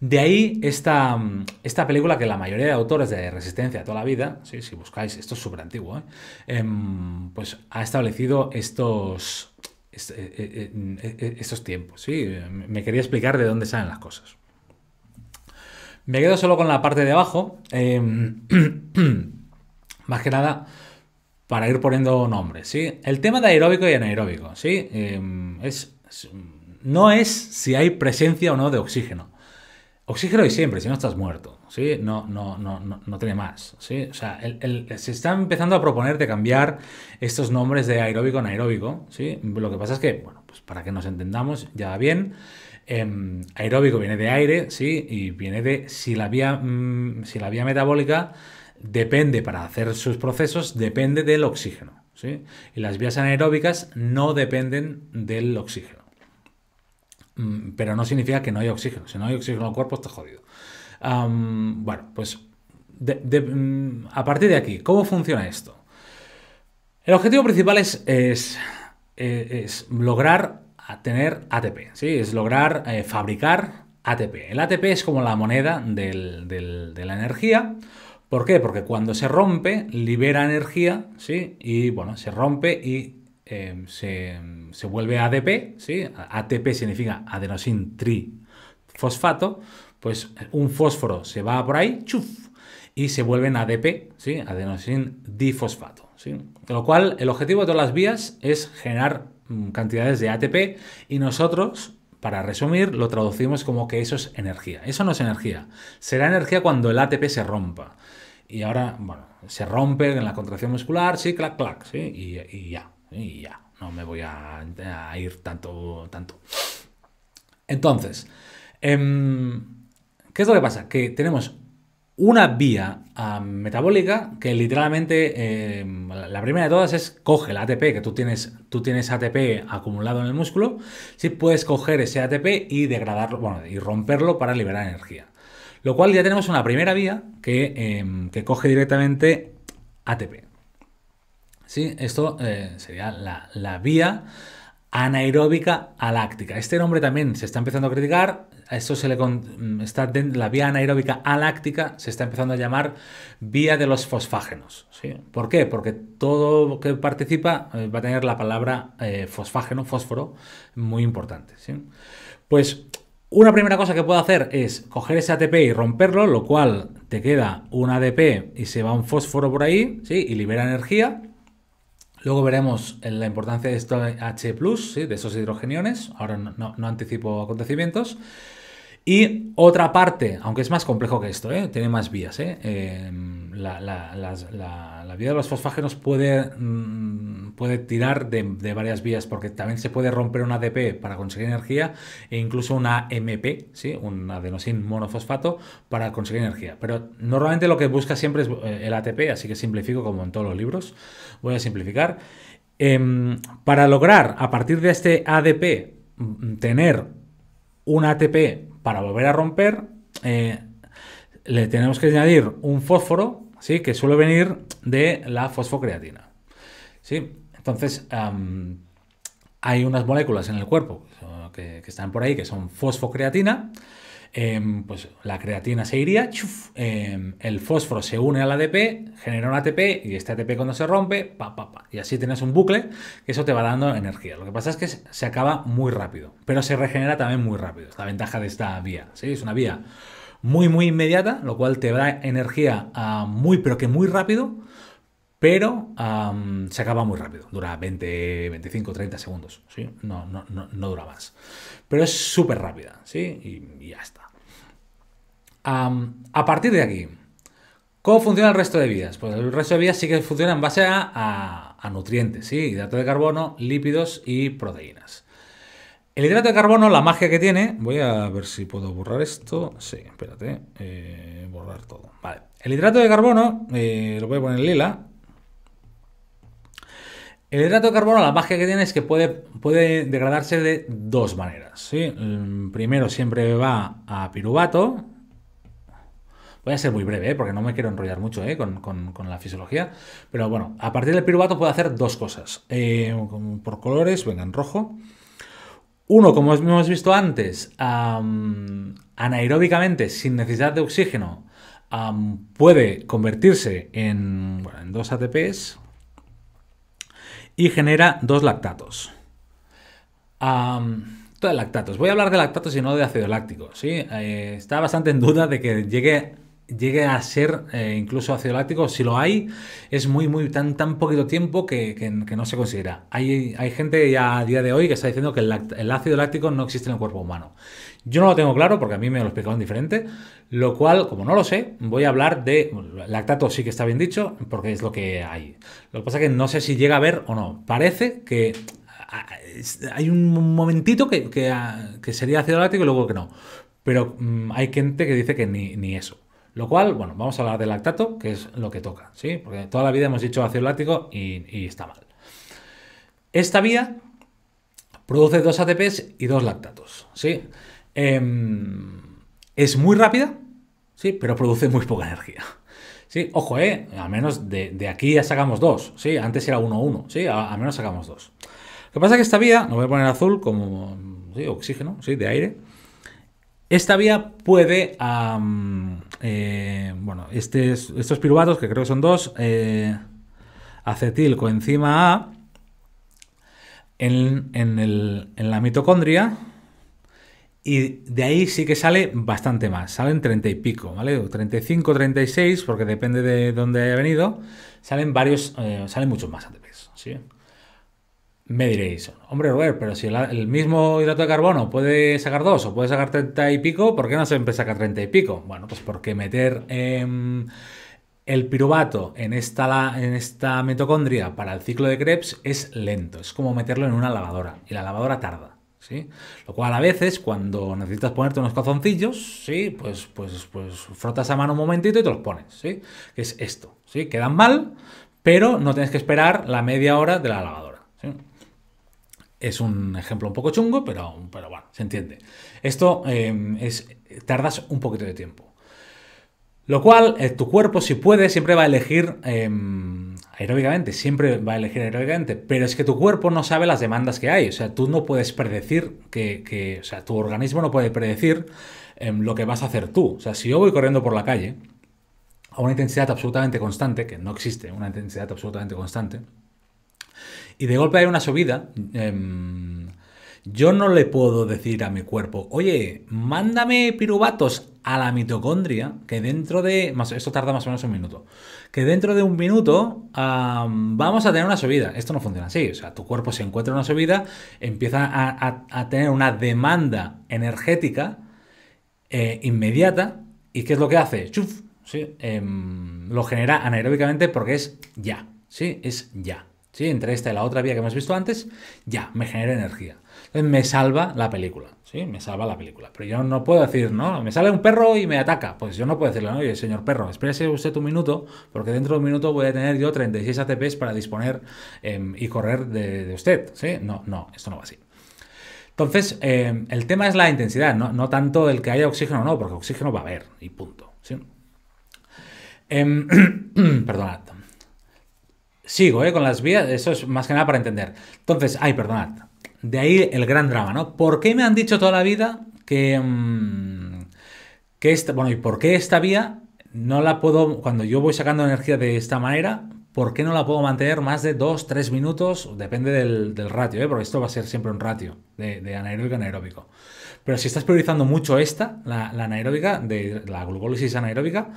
De ahí esta, mm, esta película que la mayoría de autores de Resistencia toda la vida, si buscáis, esto es súper antiguo, ¿eh? em, pues ha establecido estos, eh, eh, mm, estos tiempos. ¿sí? Me quería explicar de dónde salen las cosas. Me quedo solo con la parte de abajo. Em, más que nada para ir poniendo nombres. ¿sí? El tema de aeróbico y anaeróbico. ¿sí? Em, es no es si hay presencia o no de oxígeno. Oxígeno hay siempre, si no estás muerto, ¿sí? No, no, no, no, tiene más, ¿sí? O sea, se está empezando a proponer de cambiar estos nombres de aeróbico en aeróbico, Lo que pasa es que, bueno, pues para que nos entendamos ya va bien, em, aeróbico viene de aire, ¿sí? Y viene de si la vía, mm, si la vía metabólica depende para hacer sus procesos, depende del oxígeno, Y las vías anaeróbicas no dependen del oxígeno. Mm, pero no significa que no haya oxígeno. Si no hay oxígeno en el cuerpo, está jodido. bueno, pues mm, a partir de aquí, ¿cómo funciona esto? El objetivo principal es, es, eh, lograr tener ATP, ¿sí? es lograr eh, fabricar ATP. El ATP es como la moneda de la energía. ¿Por qué? Porque cuando se rompe, libera energía, ¿sí? Y bueno, se rompe y Em, em, se, vuelve ADP, ¿sí? ATP significa adenosin trifosfato, pues eh, un fósforo se va por ahí, chuf, y se vuelven ADP, ¿sí? adenosin difosfato. ¿sí? Con lo cual, el objetivo de todas las vías es generar mm, cantidades de ATP y nosotros, para resumir, lo traducimos como que eso es energía. Eso no es energía. Será energía cuando el ATP se rompa. Y ahora, bueno, se rompe en la contracción muscular, sí, clac, clac, sí, y ya. Y ya, no me voy a, ir tanto, tanto. Entonces, em, ¿qué es lo que pasa? Que tenemos una vía ah, metabólica que literalmente, em, la primera de todas es coge el ATP, que tú tienes, tú tienes ATP acumulado en el músculo, si puedes coger ese ATP y degradarlo, bueno, y romperlo para liberar energía. Lo cual ya tenemos una primera vía que em, coge directamente ATP. ¿sí? Esto eh, sería la, la vía anaeróbica aláctica. Este nombre también se está empezando a criticar. A esto se le mm, está la vía anaeróbica aláctica se está empezando a llamar vía de los fosfágenos. ¿sí? ¿Por qué? Porque todo que participa eh, va a tener la palabra eh, fosfágeno, fósforo, muy importante. Pues una primera cosa que puedo hacer es coger ese ATP y romperlo, lo cual te queda un ADP y se va un fósforo por ahí y libera energía. Luego veremos la importancia de esto H, de esos hidrogeniones. Ahora no, anticipo acontecimientos. Y otra parte, aunque es más complejo que esto, ¿eh? tiene más vías. ¿eh? Eh, la, la vía de los fosfágenos puede, mm, puede tirar de, varias vías, porque también se puede romper un ADP para conseguir energía e incluso una AMP, ¿sí? un adenosin monofosfato, para conseguir energía. Pero normalmente lo que busca siempre es eh, el ATP, así que simplifico como en todos los libros. Voy a simplificar. Em, para lograr a partir de este ADP mm, tener un ATP para volver a romper, eh, le tenemos que añadir un fósforo ¿sí? que suele venir de la fosfocreatina. ¿sí? Entonces, hay unas moléculas en el cuerpo que, están por ahí, que son fosfocreatina, em, pues la creatina se iría, em, el fósforo se une al ADP, genera un ATP y este ATP cuando se rompe, pa, y así tienes un bucle que eso te va dando energía. Lo que pasa es que se acaba muy rápido, pero se regenera también muy rápido. Es la ventaja de esta vía, ¿sí? Es una vía muy, muy inmediata, lo cual te da energía ah, muy, pero que muy rápido, pero se acaba muy rápido. Dura 20, 25, 30 segundos, ¿sí? No, no, no, no dura más. Pero es súper rápida, ¿sí? Y, ya está. a partir de aquí, ¿cómo funciona el resto de vidas? Pues el resto de vidas sí que funciona en base a, nutrientes, ¿sí? Hidrato de carbono, lípidos y proteínas. El hidrato de carbono, la magia que tiene, voy a ver si puedo borrar esto. Sí, espérate, eh, borrar todo. Vale, el hidrato de carbono, eh, lo voy a poner en lila. El hidrato de carbono, la magia que tiene es que puede, puede degradarse de dos maneras. ¿sí? Mm, primero siempre va a piruvato. Voy a ser muy breve, ¿eh? porque no me quiero enrollar mucho con, con, la fisiología. Pero bueno, a partir del piruvato puede hacer dos cosas. por colores, venga, en rojo. Uno, como hemos visto antes, anaeróbicamente, sin necesidad de oxígeno, puede convertirse en, dos ATPs y genera dos lactatos. lactatos. Voy a hablar de lactatos y no de ácido láctico. ¿sí? Eh, está bastante en duda de que llegue llegue a ser eh, incluso ácido láctico, si lo hay, es muy, muy tan, tan poquito tiempo que, no se considera. Hay, hay gente ya a día de hoy que está diciendo que el, ácido láctico no existe en el cuerpo humano. Yo no lo tengo claro porque a mí me lo explicaron diferente, lo cual, como no lo sé, voy a hablar de lactato, sí que está bien dicho, porque es lo que hay. Lo que pasa es que no sé si llega a ver o no. Parece que hay un momentito que, sería ácido láctico y luego que no. Pero mm, hay gente que dice que ni eso. Lo cual, bueno, vamos a hablar del lactato, que es lo que toca, ¿sí? Porque toda la vida hemos dicho ácido láctico y, y está mal. Esta vía produce dos ATPs y dos lactatos, ¿sí? Em, es muy rápida, ¿sí? Pero produce muy poca energía. Sí, ojo, ¿eh? Al menos de, aquí ya sacamos dos, ¿sí? Antes era 1-1, ¿sí? Al menos sacamos dos. Lo que pasa es que esta vía, lo voy a poner azul como oxígeno, ¿sí? De aire. Esta vía puede, eh, bueno, este estos piruvatos, que creo que son dos, eh, acetil A, en, la mitocondria, y de ahí sí que sale bastante más, salen treinta y pico, ¿vale? 35, 36, porque depende de dónde haya venido, salen varios, eh, salen muchos más antes, ¿sí? Me diréis, hombre Robert, pero si el, mismo hidrato de carbono puede sacar dos o puede sacar treinta y pico, ¿por qué no siempre saca treinta y pico? Bueno, pues porque meter em, el piruvato en esta, en esta mitocondria para el ciclo de Krebs es lento, es como meterlo en una lavadora y la lavadora tarda. ¿Sí? Lo cual a veces cuando necesitas ponerte unos calzoncillos, ¿sí? pues, pues, pues frotas a mano un momentito y te los pones, ¿sí? que es esto, ¿sí? quedan mal, pero no tienes que esperar la media hora de la lavadora. Es un ejemplo un poco chungo, pero, pero bueno, se entiende. Esto em, es, tardas un poquito de tiempo. Lo cual, eh, tu cuerpo, si puede, siempre va a elegir em, aeróbicamente, siempre va a elegir aeróbicamente, pero es que tu cuerpo no sabe las demandas que hay. O sea, tú no puedes predecir que, o sea, tu organismo no puede predecir em, lo que vas a hacer tú. O sea, si yo voy corriendo por la calle a una intensidad absolutamente constante, que no existe una intensidad absolutamente constante, y de golpe hay una subida, em, yo no le puedo decir a mi cuerpo, oye, mándame piruvatos a la mitocondria, que dentro de, más, esto tarda más o menos un minuto, que dentro de un minuto vamos a tener una subida. Esto no funciona así, o sea, tu cuerpo se encuentra en una subida, empieza a, tener una demanda energética eh, inmediata, y ¿qué es lo que hace? Chuf, ¿sí? Em, lo genera anaeróbicamente porque es ya, ¿sí? Es ya entre esta y la otra vía que hemos visto antes, ya, me genera energía. Entonces me salva la película, ¿sí? Me salva la película. Pero yo no puedo decir, ¿no? Me sale un perro y me ataca. Pues yo no puedo decirle, oye, señor perro, espérese usted un minuto, porque dentro de un minuto voy a tener yo 36 ACPs... para disponer em, y correr de, usted, ¿sí? No, no, esto no va así. Entonces, em, el tema es la intensidad, ¿no? tanto el que haya oxígeno o no, porque oxígeno va a haber, y punto. ¿sí? Eh, Sigo, ¿eh? Con las vías, eso es más que nada para entender. Entonces, ay, perdonad. De ahí el gran drama, ¿no? ¿Por qué me han dicho toda la vida que... Mm, que esta, bueno, ¿y por qué esta vía no la puedo, cuando yo voy sacando energía de esta manera, ¿por qué no la puedo mantener más de 2, 3 minutos? Depende del, ratio, ¿eh? porque esto va a ser siempre un ratio de, anaeróbico anaeróbico. Pero si estás priorizando mucho esta, la, anaeróbica, de la glucólisis anaeróbica,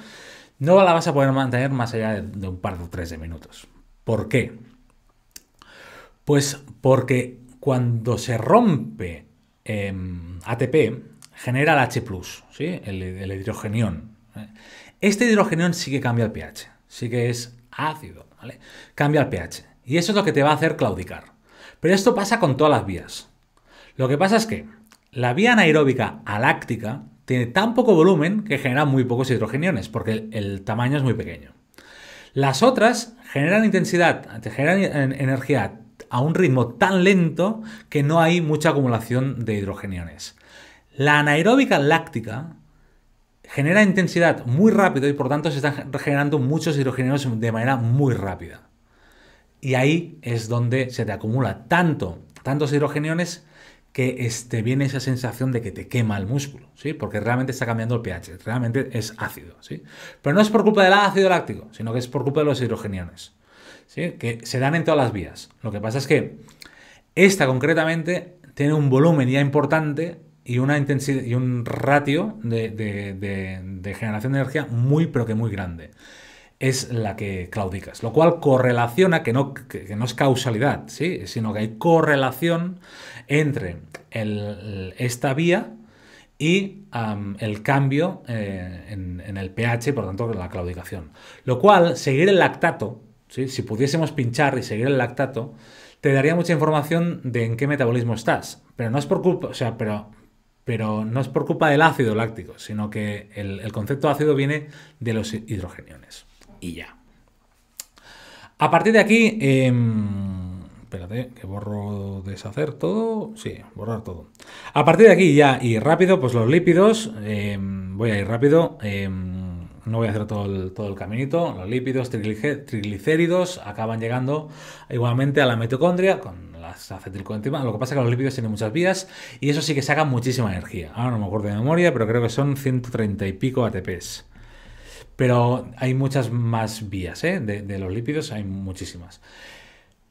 no la vas a poder mantener más allá de, un par de tres minutos. ¿Por qué? Pues porque cuando se rompe em, ATP, genera el H, ¿sí? el, hidrogenión. ¿eh? Este hidrogenión sí que cambia el pH, sí que es ácido, ¿vale? Cambia el pH. Y eso es lo que te va a hacer claudicar. Pero esto pasa con todas las vías. Lo que pasa es que la vía anaeróbica aláctica tiene tan poco volumen que genera muy pocos hidrogeniones, porque el tamaño es muy pequeño. Las otras generan intensidad, generan energía a un ritmo tan lento que no hay mucha acumulación de hidrogeniones. La anaeróbica láctica genera intensidad muy rápido y por tanto se están generando muchos hidrogeniones de manera muy rápida. Y ahí es donde se te acumula tanto, tantos hidrogeniones que este, viene esa sensación de que te quema el músculo, ¿sí? Porque realmente está cambiando el pH, realmente es ácido, ¿sí? Pero no es por culpa del ácido láctico, sino que es por culpa de los hidrogeniones, ¿sí? Que se dan en todas las vías. Lo que pasa es que esta concretamente tiene un volumen ya importante y, una intensidad, y un ratio de, de generación de energía muy, pero que muy grande es la que claudicas, lo cual correlaciona, que no, no es causalidad, ¿sí? sino que hay correlación entre esta vía y el cambio eh, en, el pH, por lo tanto, la claudicación. Lo cual, seguir el lactato, si pudiésemos pinchar y seguir el lactato, te daría mucha información de en qué metabolismo estás. Pero no es por culpa, o sea, pero, pero no es por culpa del ácido láctico, sino que el concepto ácido viene de los hidrogeniones y ya. A partir de aquí, eh, espérate, que borro deshacer todo, sí, borrar todo. A partir de aquí ya y rápido, pues los lípidos, em, voy a ir rápido, em, no voy a hacer todo el, todo el caminito, los lípidos, triglicéridos acaban llegando igualmente a la mitocondria con las acetilcoenzimas, lo que pasa es que los lípidos tienen muchas vías y eso sí que saca muchísima energía. Ahora no me acuerdo de memoria, pero creo que son 130 y pico ATPs. Pero hay muchas más vías ¿eh? de, los lípidos, hay muchísimas.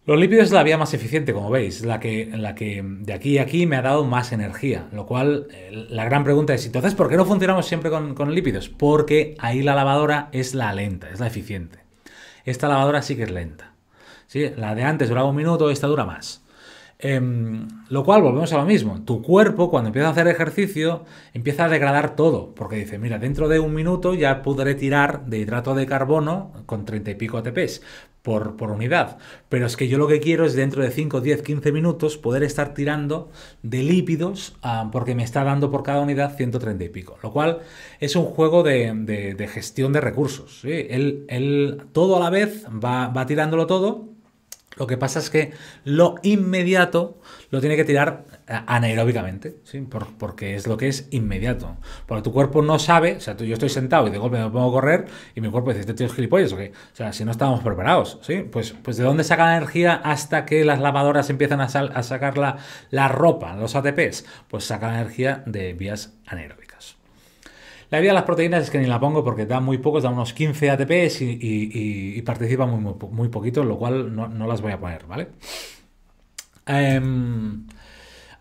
Los lípidos es la vía más eficiente, como veis, la que, la que de aquí a aquí me ha dado más energía. Lo cual, eh, la gran pregunta es, entonces, ¿por qué no funcionamos siempre con, lípidos? Porque ahí la lavadora es la lenta, es la eficiente. Esta lavadora sí que es lenta. ¿Sí? La de antes duraba un minuto, esta dura más. Em, lo cual, volvemos a lo mismo. Tu cuerpo, cuando empieza a hacer ejercicio, empieza a degradar todo. Porque dice, mira, dentro de un minuto ya podré tirar de hidrato de carbono con 30 y pico ATPs por, por unidad. Pero es que yo lo que quiero es dentro de 5, 10, 15 minutos poder estar tirando de lípidos ah, porque me está dando por cada unidad 130 y pico. Lo cual es un juego de, gestión de recursos. Él, todo a la vez va, va tirándolo todo lo que pasa es que lo inmediato lo tiene que tirar eh, anaeróbicamente, ¿sí? porque es lo que es inmediato. Porque tu cuerpo no sabe, o sea, yo estoy sentado y de golpe me pongo a correr y mi cuerpo dice, este tío es gilipollas, ¿o sea, si no estábamos preparados, ¿sí? Pues, pues ¿de dónde saca la energía hasta que las lavadoras empiezan a, sacar la, la ropa, los ATPs? Pues saca la energía de vías anaeróbicas. La idea de las proteínas es que ni la pongo porque da muy pocos, da unos 15 ATPs y, participa muy, muy, poquito, lo cual no, las voy a poner, ¿vale? Em,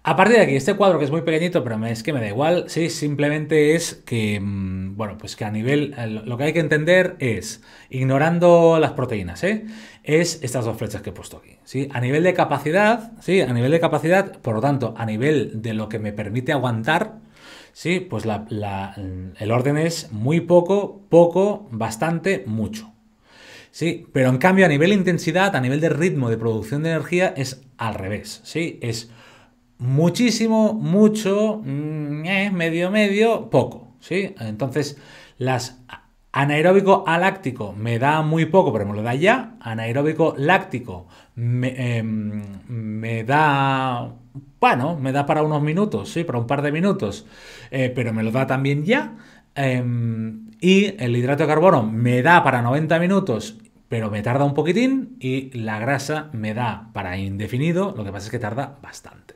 a partir de aquí, este cuadro que es muy pequeñito, pero es que me da igual, sí, simplemente es que, mm, bueno, pues que a nivel, eh, lo que hay que entender es, ignorando las proteínas, ¿eh? es estas dos flechas que he puesto aquí, ¿sí? A nivel de capacidad, ¿sí? A nivel de capacidad, por lo tanto, a nivel de lo que me permite aguantar, Sí, pues el orden es muy poco, poco, bastante, mucho. Sí, pero en cambio a nivel de intensidad, a nivel de ritmo de producción de energía es al revés. Sí, es muchísimo, mucho, mm, eh, medio, medio, poco. Sí, entonces las anaeróbico aláctico me da muy poco, pero me lo da ya. Anaeróbico láctico Em, me, da, bueno, me da para unos minutos, sí, para un par de minutos, eh, pero me lo da también ya. Em, y el hidrato de carbono me da para 90 minutos, pero me tarda un poquitín. Y la grasa me da para indefinido, lo que pasa es que tarda bastante.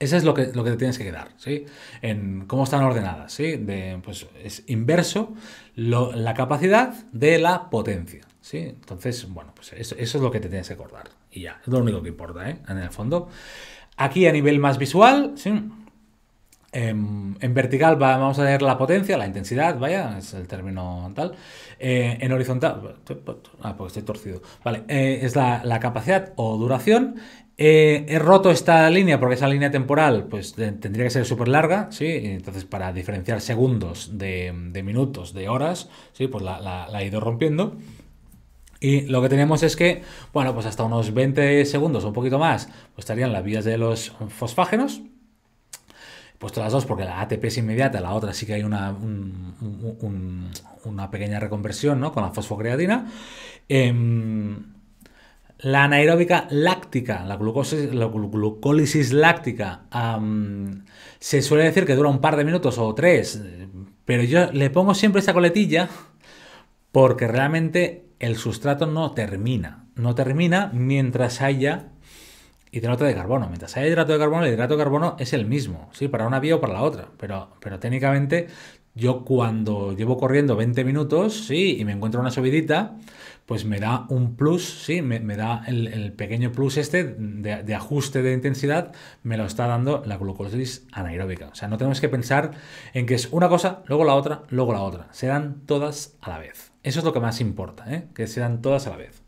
Eso es lo que, lo que te tienes que quedar, ¿sí? En cómo están ordenadas, ¿sí? pues es inverso la capacidad de la potencia. ¿Sí? Entonces, bueno, pues eso, es lo que te tienes que acordar. Y ya, es lo único que importa, ¿eh? En el fondo. Aquí a nivel más visual, ¿sí? Em, en, vertical vamos a ver la potencia, la intensidad, vaya, es el término tal. Eh, en horizontal, ah, porque estoy torcido. Vale, eh, es la, capacidad o duración. he roto esta línea porque esa línea temporal pues tendría que ser súper larga, ¿sí? Entonces, para diferenciar segundos de, minutos, de horas, ¿sí? Pues la, la he ido rompiendo. Y lo que tenemos es que, bueno, pues hasta unos 20 segundos o un poquito más, pues estarían las vías de los fosfágenos, puesto las dos porque la ATP es inmediata, la otra sí que hay una, una pequeña reconversión con la fosfocreatina. Em, la anaeróbica láctica, la, glucólisis láctica, se suele decir que dura un par de minutos o tres, eh, pero yo le pongo siempre esta coletilla porque realmente el sustrato no termina. No termina mientras haya hidrato de carbono. Mientras haya hidrato de carbono, el hidrato de carbono es el mismo, ¿sí? Para una vía o para la otra. Pero, pero técnicamente, yo cuando llevo corriendo 20 minutos, sí, y me encuentro una subidita, pues me da un plus, sí, me, da el, pequeño plus este de, de, ajuste de intensidad, me lo está dando la glucólisis anaeróbica. O sea, no tenemos que pensar en que es una cosa, luego la otra, luego la otra. Se dan todas a la vez. Eso es lo que más importa, ¿eh? que sean todas a la vez.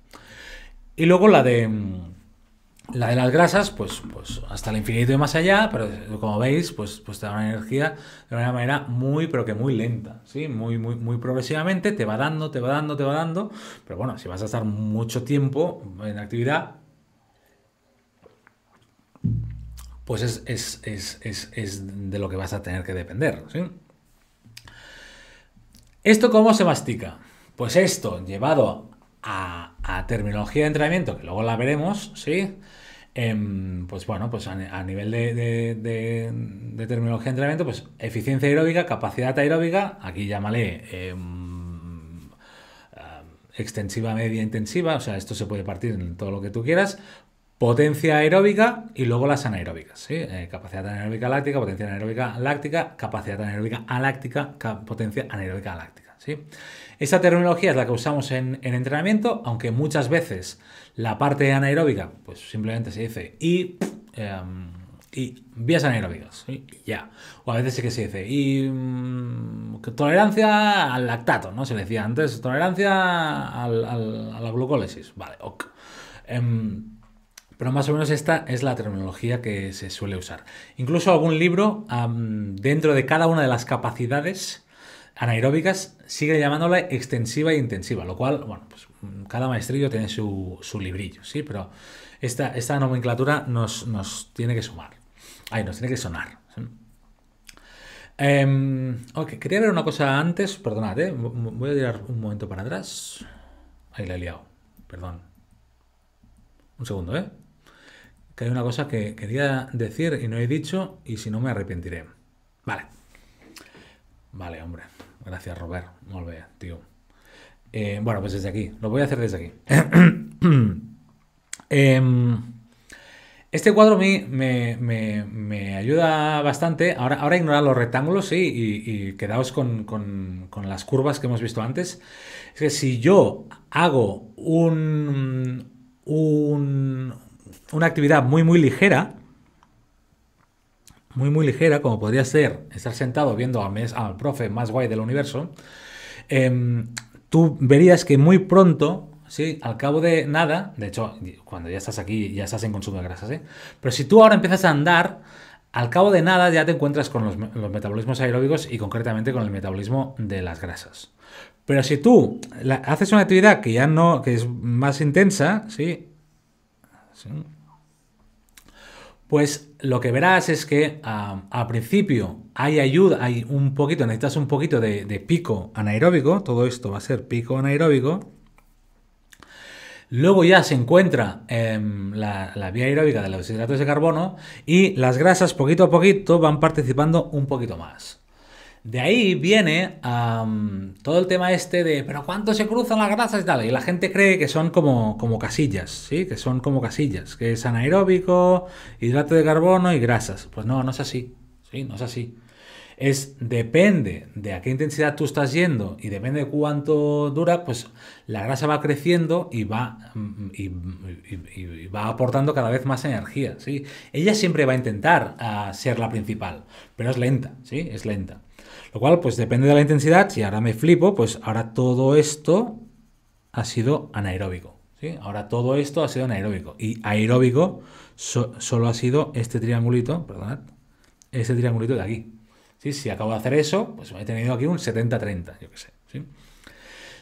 Y luego la de mm, la de las grasas, pues, pues hasta el infinito y más allá, pero como veis, pues, pues te da una energía de una manera muy, pero que muy lenta, ¿sí? Muy, muy, muy progresivamente, te va dando, te va dando, te va dando, pero bueno, si vas a estar mucho tiempo en actividad, pues es, de lo que vas a tener que depender, ¿Esto cómo se mastica? Pues esto, llevado a, terminología de entrenamiento, que luego la veremos, ¿sí? Em, pues bueno, pues a, nivel de, terminología de entrenamiento, pues eficiencia aeróbica, capacidad aeróbica, aquí llámale em, em, extensiva, media, intensiva, o sea, esto se puede partir en todo lo que tú quieras, potencia aeróbica y luego las anaeróbicas, ¿sí? Eh, capacidad anaeróbica láctica, potencia anaeróbica láctica, capacidad anaeróbica aláctica, potencia anaeróbica láctica, ¿sí? Esa terminología es la que usamos en, entrenamiento, aunque muchas veces la parte anaeróbica, pues simplemente se dice y, em, vías anaeróbicas, ya. O a veces sí que se dice y mm, tolerancia al lactato, ¿no? Se decía antes, tolerancia a la glucólisis, vale, ok. Em, pero más o menos esta es la terminología que se suele usar. Incluso algún libro, dentro de cada una de las capacidades, anaeróbicas sigue llamándola extensiva e intensiva, lo cual, bueno, pues cada maestrillo tiene su, su librillo, ¿sí? Pero esta, esta nomenclatura nos, tiene que sumar. Ay, nos tiene que sonar. Em, quería ver una cosa antes, perdonad, ¿eh? voy a tirar un momento para atrás. Ahí la he liado, perdón. Un segundo, ¿eh? Que hay una cosa que quería decir y no he dicho y si no me arrepentiré. Vale. Vale, hombre. Gracias, Robert. no lo tío. tío eh, bueno, pues desde aquí. Lo voy a hacer desde aquí. Em, este cuadro a mí me, ayuda bastante. Ahora, ahora ignorar los rectángulos y, quedaos con, las curvas que hemos visto antes. Es que si yo hago un, una actividad muy, muy ligera, muy muy ligera, como podría ser estar sentado viendo al, mes, profe más guay del universo, em, tú verías que muy pronto, ¿sí? al cabo de nada, de hecho, cuando ya estás aquí, ya estás en consumo de grasas, ¿eh? pero si tú ahora empiezas a andar, al cabo de nada ya te encuentras con los, metabolismos aeróbicos y concretamente con el metabolismo de las grasas. Pero si tú haces una actividad que ya no, que es más intensa, ¿sí? ¿Sí? pues lo que verás es que a, ah, principio hay ayuda, hay un poquito, necesitas un poquito de, pico anaeróbico, todo esto va a ser pico anaeróbico, Luego ya se encuentra em, la, la, vía aeróbica de los hidratos de carbono y las grasas poquito a poquito van participando un poquito más. De ahí viene todo el tema este de, pero ¿cuánto se cruzan las grasas y tal? Y la gente cree que son como, como casillas, ¿sí? Que son como casillas, que es anaeróbico, hidrato de carbono y grasas. Pues no, no es así, ¿sí? No es así. Es depende de a qué intensidad tú estás yendo y depende de cuánto dura, pues la grasa va creciendo y va, mm, y, va aportando cada vez más energía, ¿sí? Ella siempre va a intentar ah, ser la principal, pero es lenta, ¿sí? Es lenta. Lo cual, pues depende de la intensidad. Si ahora me flipo, pues ahora todo esto ha sido anaeróbico. ¿sí? Ahora todo esto ha sido anaeróbico. Y aeróbico solo ha sido este triangulito, perdonad, este triangulito de aquí. ¿sí? Si acabo de hacer eso, pues he tenido aquí un 70-30, yo qué sé. ¿sí?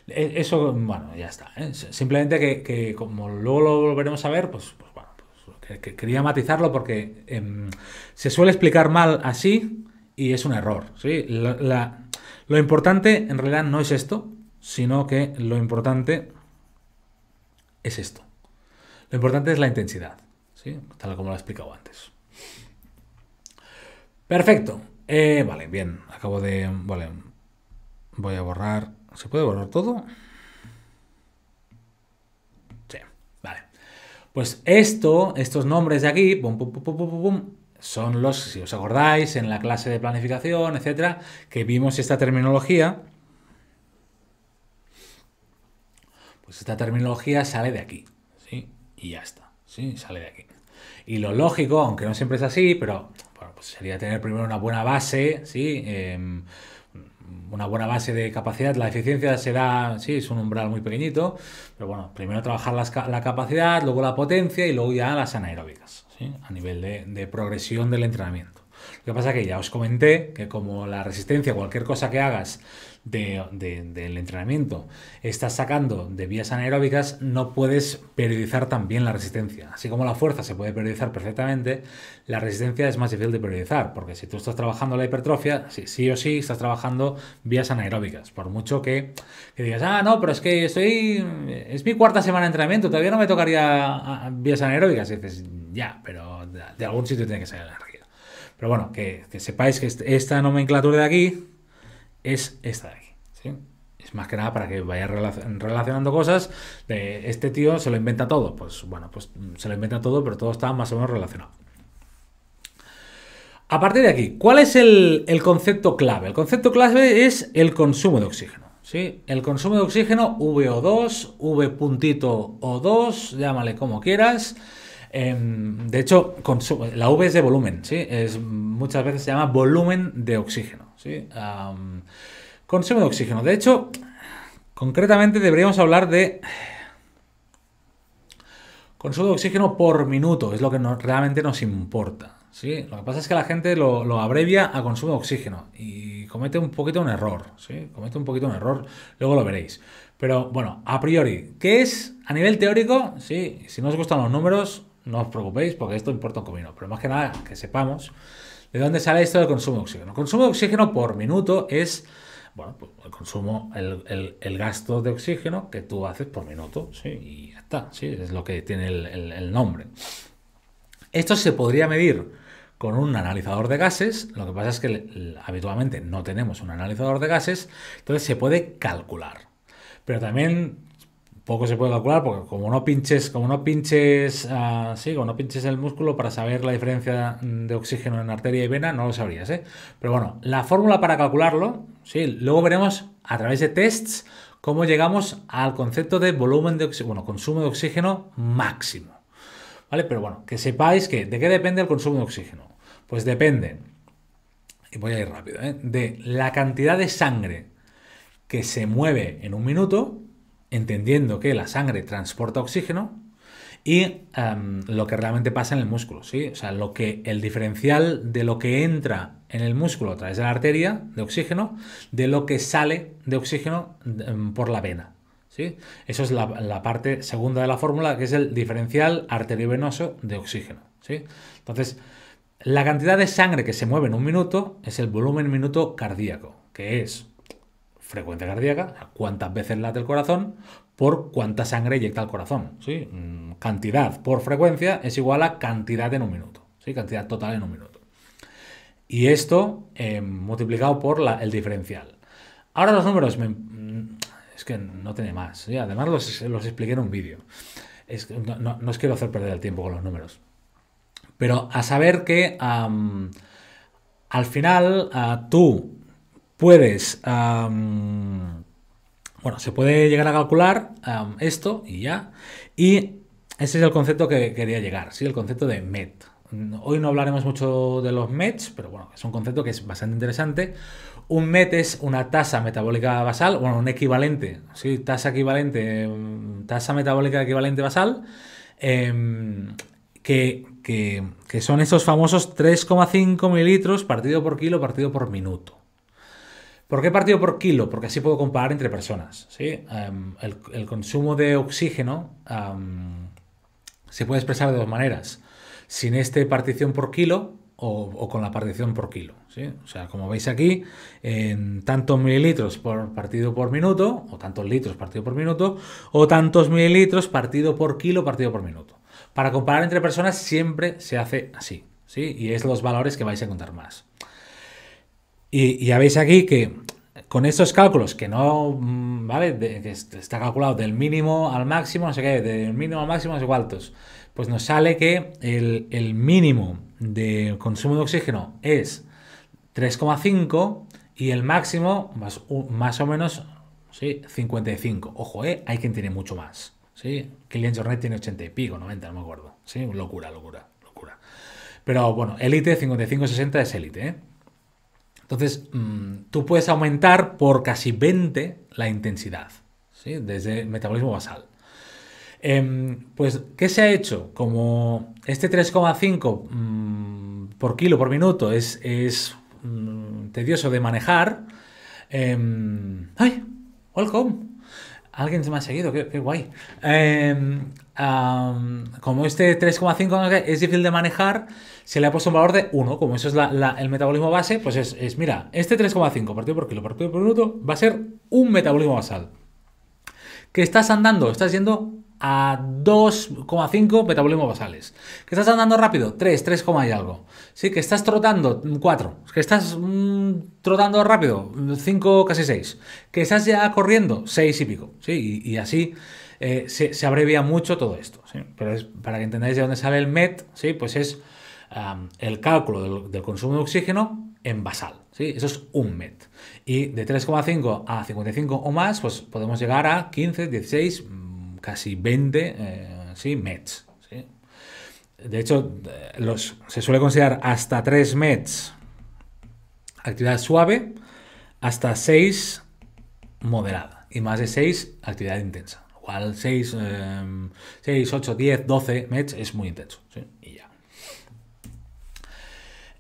E, eso, bueno, ya está. ¿eh? Simplemente que, como luego lo volveremos a ver, pues, pues bueno, pues, que, quería matizarlo porque em, se suele explicar mal así y es un error. ¿sí? lo importante en realidad no es esto, sino que lo importante es esto. Lo importante es la intensidad, ¿sí? tal como lo he explicado antes. Perfecto. Eh, vale, bien. Acabo de... Vale. Voy a borrar... ¿Se puede borrar todo? Sí, vale. Pues esto, estos nombres de aquí, son los, si os acordáis, en la clase de planificación, etcétera, que vimos esta terminología. Pues esta terminología sale de aquí, ¿sí? Y ya está, ¿sí? Sale de aquí. Y lo lógico, aunque no siempre es así, pero bueno, pues sería tener primero una buena base, ¿sí? Em, una buena base de capacidad. La eficiencia será, sí, es un umbral muy pequeñito, pero bueno, primero trabajar la capacidad, luego la potencia y luego ya las anaeróbicas a nivel de, de progresión del entrenamiento. Lo que pasa es que ya os comenté que como la resistencia, cualquier cosa que hagas, del entrenamiento estás sacando de vías anaeróbicas, no puedes periodizar también la resistencia. Así como la fuerza se puede periodizar perfectamente, la resistencia es más difícil de periodizar, porque si tú estás trabajando la hipertrofia, sí, sí o sí estás trabajando vías anaeróbicas. Por mucho que, digas, ah, no, pero es que estoy. Es mi cuarta semana de entrenamiento, todavía no me tocaría ah, ah, vías anaeróbicas. Y dices, ya, pero de algún sitio tiene que salir la energía. Pero bueno, que sepáis que esta nomenclatura de aquí es esta de aquí. ¿sí? Es más que nada para que vaya relacionando cosas. De este tío se lo inventa todo. Pues bueno, pues mm, se lo inventa todo, pero todo está más o menos relacionado. A partir de aquí, ¿cuál es el, concepto clave? El concepto clave es el consumo de oxígeno. ¿sí? El consumo de oxígeno, VO2, V.O2, llámale como quieras. Em, de hecho, la V es de volumen, ¿sí? Es, muchas veces se llama volumen de oxígeno, ¿sí? consumo de oxígeno. De hecho, concretamente deberíamos hablar de consumo de oxígeno por minuto, es lo que realmente nos importa, ¿sí? Lo que pasa es que la gente lo, abrevia a consumo de oxígeno y comete un poquito un error, ¿sí? Comete un poquito un error, luego lo veréis. Pero bueno, a priori, ¿qué es a nivel teórico? Sí, si no os gustan los números, no os preocupéis porque esto importa un comino, pero más que nada que sepamos de dónde sale esto del consumo de oxígeno. El consumo de oxígeno por minuto es, bueno, pues, el consumo, el, gasto de oxígeno que tú haces por minuto, sí, y ya está, sí, es lo que tiene el, el nombre. Esto se podría medir con un analizador de gases, lo que pasa es que habitualmente no tenemos un analizador de gases, entonces se puede calcular. Pero también poco se puede calcular porque como no pinches, como no pinches, ah, sí, no pinches el músculo para saber la diferencia de oxígeno en arteria y vena, no lo sabrías, ¿eh? Pero bueno, la fórmula para calcularlo, sí, luego veremos a través de tests cómo llegamos al concepto de volumen de oxígeno, bueno, consumo de oxígeno máximo. ¿Vale? Pero bueno, que sepáis que de qué depende el consumo de oxígeno. Pues depende, y voy a ir rápido, ¿eh? de la cantidad de sangre que se mueve en un minuto entendiendo que la sangre transporta oxígeno y lo que realmente pasa en el músculo, ¿sí? O sea, lo que, el diferencial de lo que entra en el músculo a través de la arteria de oxígeno de lo que sale de oxígeno em, por la vena, ¿sí? Eso es la, parte segunda de la fórmula, que es el diferencial arteriovenoso de oxígeno, ¿sí? Entonces, la cantidad de sangre que se mueve en un minuto es el volumen minuto cardíaco, que es frecuencia cardíaca, cuántas veces late el corazón, por cuánta sangre inyecta el corazón. ¿sí? Mm, cantidad por frecuencia es igual a cantidad en un minuto, ¿sí? cantidad total en un minuto. Y esto em, multiplicado por el diferencial. Ahora los números, mm, es que no tiene más. Además los, expliqué en un vídeo. Es, no, os quiero hacer perder el tiempo con los números. Pero a saber que al final tú Puedes... bueno, se puede llegar a calcular esto y ya. Y ese es el concepto que quería llegar, ¿sí? el concepto de MET. Hoy no hablaremos mucho de los METs, pero bueno, es un concepto que es bastante interesante. Un MET es una tasa metabólica basal, bueno, un equivalente, ¿sí? tasa equivalente, mm, tasa metabólica equivalente basal, em, que, que son esos famosos 3,5 mililitros partido por kilo, partido por minuto. ¿Por qué partido por kilo? Porque así puedo comparar entre personas. Em, el, consumo de oxígeno em, se puede expresar de dos maneras. Sin este partición por kilo o, con la partición por kilo. O sea, como veis aquí, en tantos mililitros por partido por minuto, o tantos litros partido por minuto, o tantos mililitros partido por kilo partido por minuto. Para comparar entre personas siempre se hace así. ¿sí? Y es los valores que vais a encontrar más. Y, ya veis aquí que con estos cálculos que no, mm, ¿vale? que está calculado del mínimo al máximo, no sé qué, del mínimo al máximo, no sé cuántos. Pues nos sale que el, mínimo de consumo de oxígeno es 3,5 y el máximo más, más o menos ¿sí? 55. Ojo, ¿eh? hay quien tiene mucho más. ¿sí? Kilian Jornet tiene 80 y pico, 90, no me acuerdo. ¿sí? Locura, locura, locura. Pero bueno, élite 55-60 es élite. ¿eh? Entonces, mm, tú puedes aumentar por casi 20 la intensidad, ¿sí? desde el metabolismo basal. Em, pues, ¿qué se ha hecho? Como este 3,5 mm, por kilo por minuto es, mm, tedioso de manejar. Em, ¡Ay! ¡Welcome! Alguien se me ha seguido, qué, guay. Em, como este 3,5 es difícil de manejar, se le ha puesto un valor de 1. Como eso es el metabolismo base, pues es, mira, este 3,5 partido por kilo, partido por minuto, va a ser un metabolismo basal. Que estás andando, estás yendo a 2,5 metabolismo basales. Que estás andando rápido, 3, 3, y algo. Sí, que estás trotando, 4. Que estás mm, trotando rápido, 5, casi 6. Que estás ya corriendo, 6 y pico. Sí, y así eh, se, abrevia mucho todo esto. Pero para que entendáis de dónde sale el MET, ¿sí? pues es el cálculo del, consumo de oxígeno en basal. Eso es un MET. Y de 3,5 a 55 o más, pues podemos llegar a 15, 16, mm, casi 20 eh, METs. De hecho, eh, los, se suele considerar hasta 3 METs actividad suave, hasta 6 moderada y más de 6 actividad intensa al 6, 6 8, 10, 12 es muy intenso. Y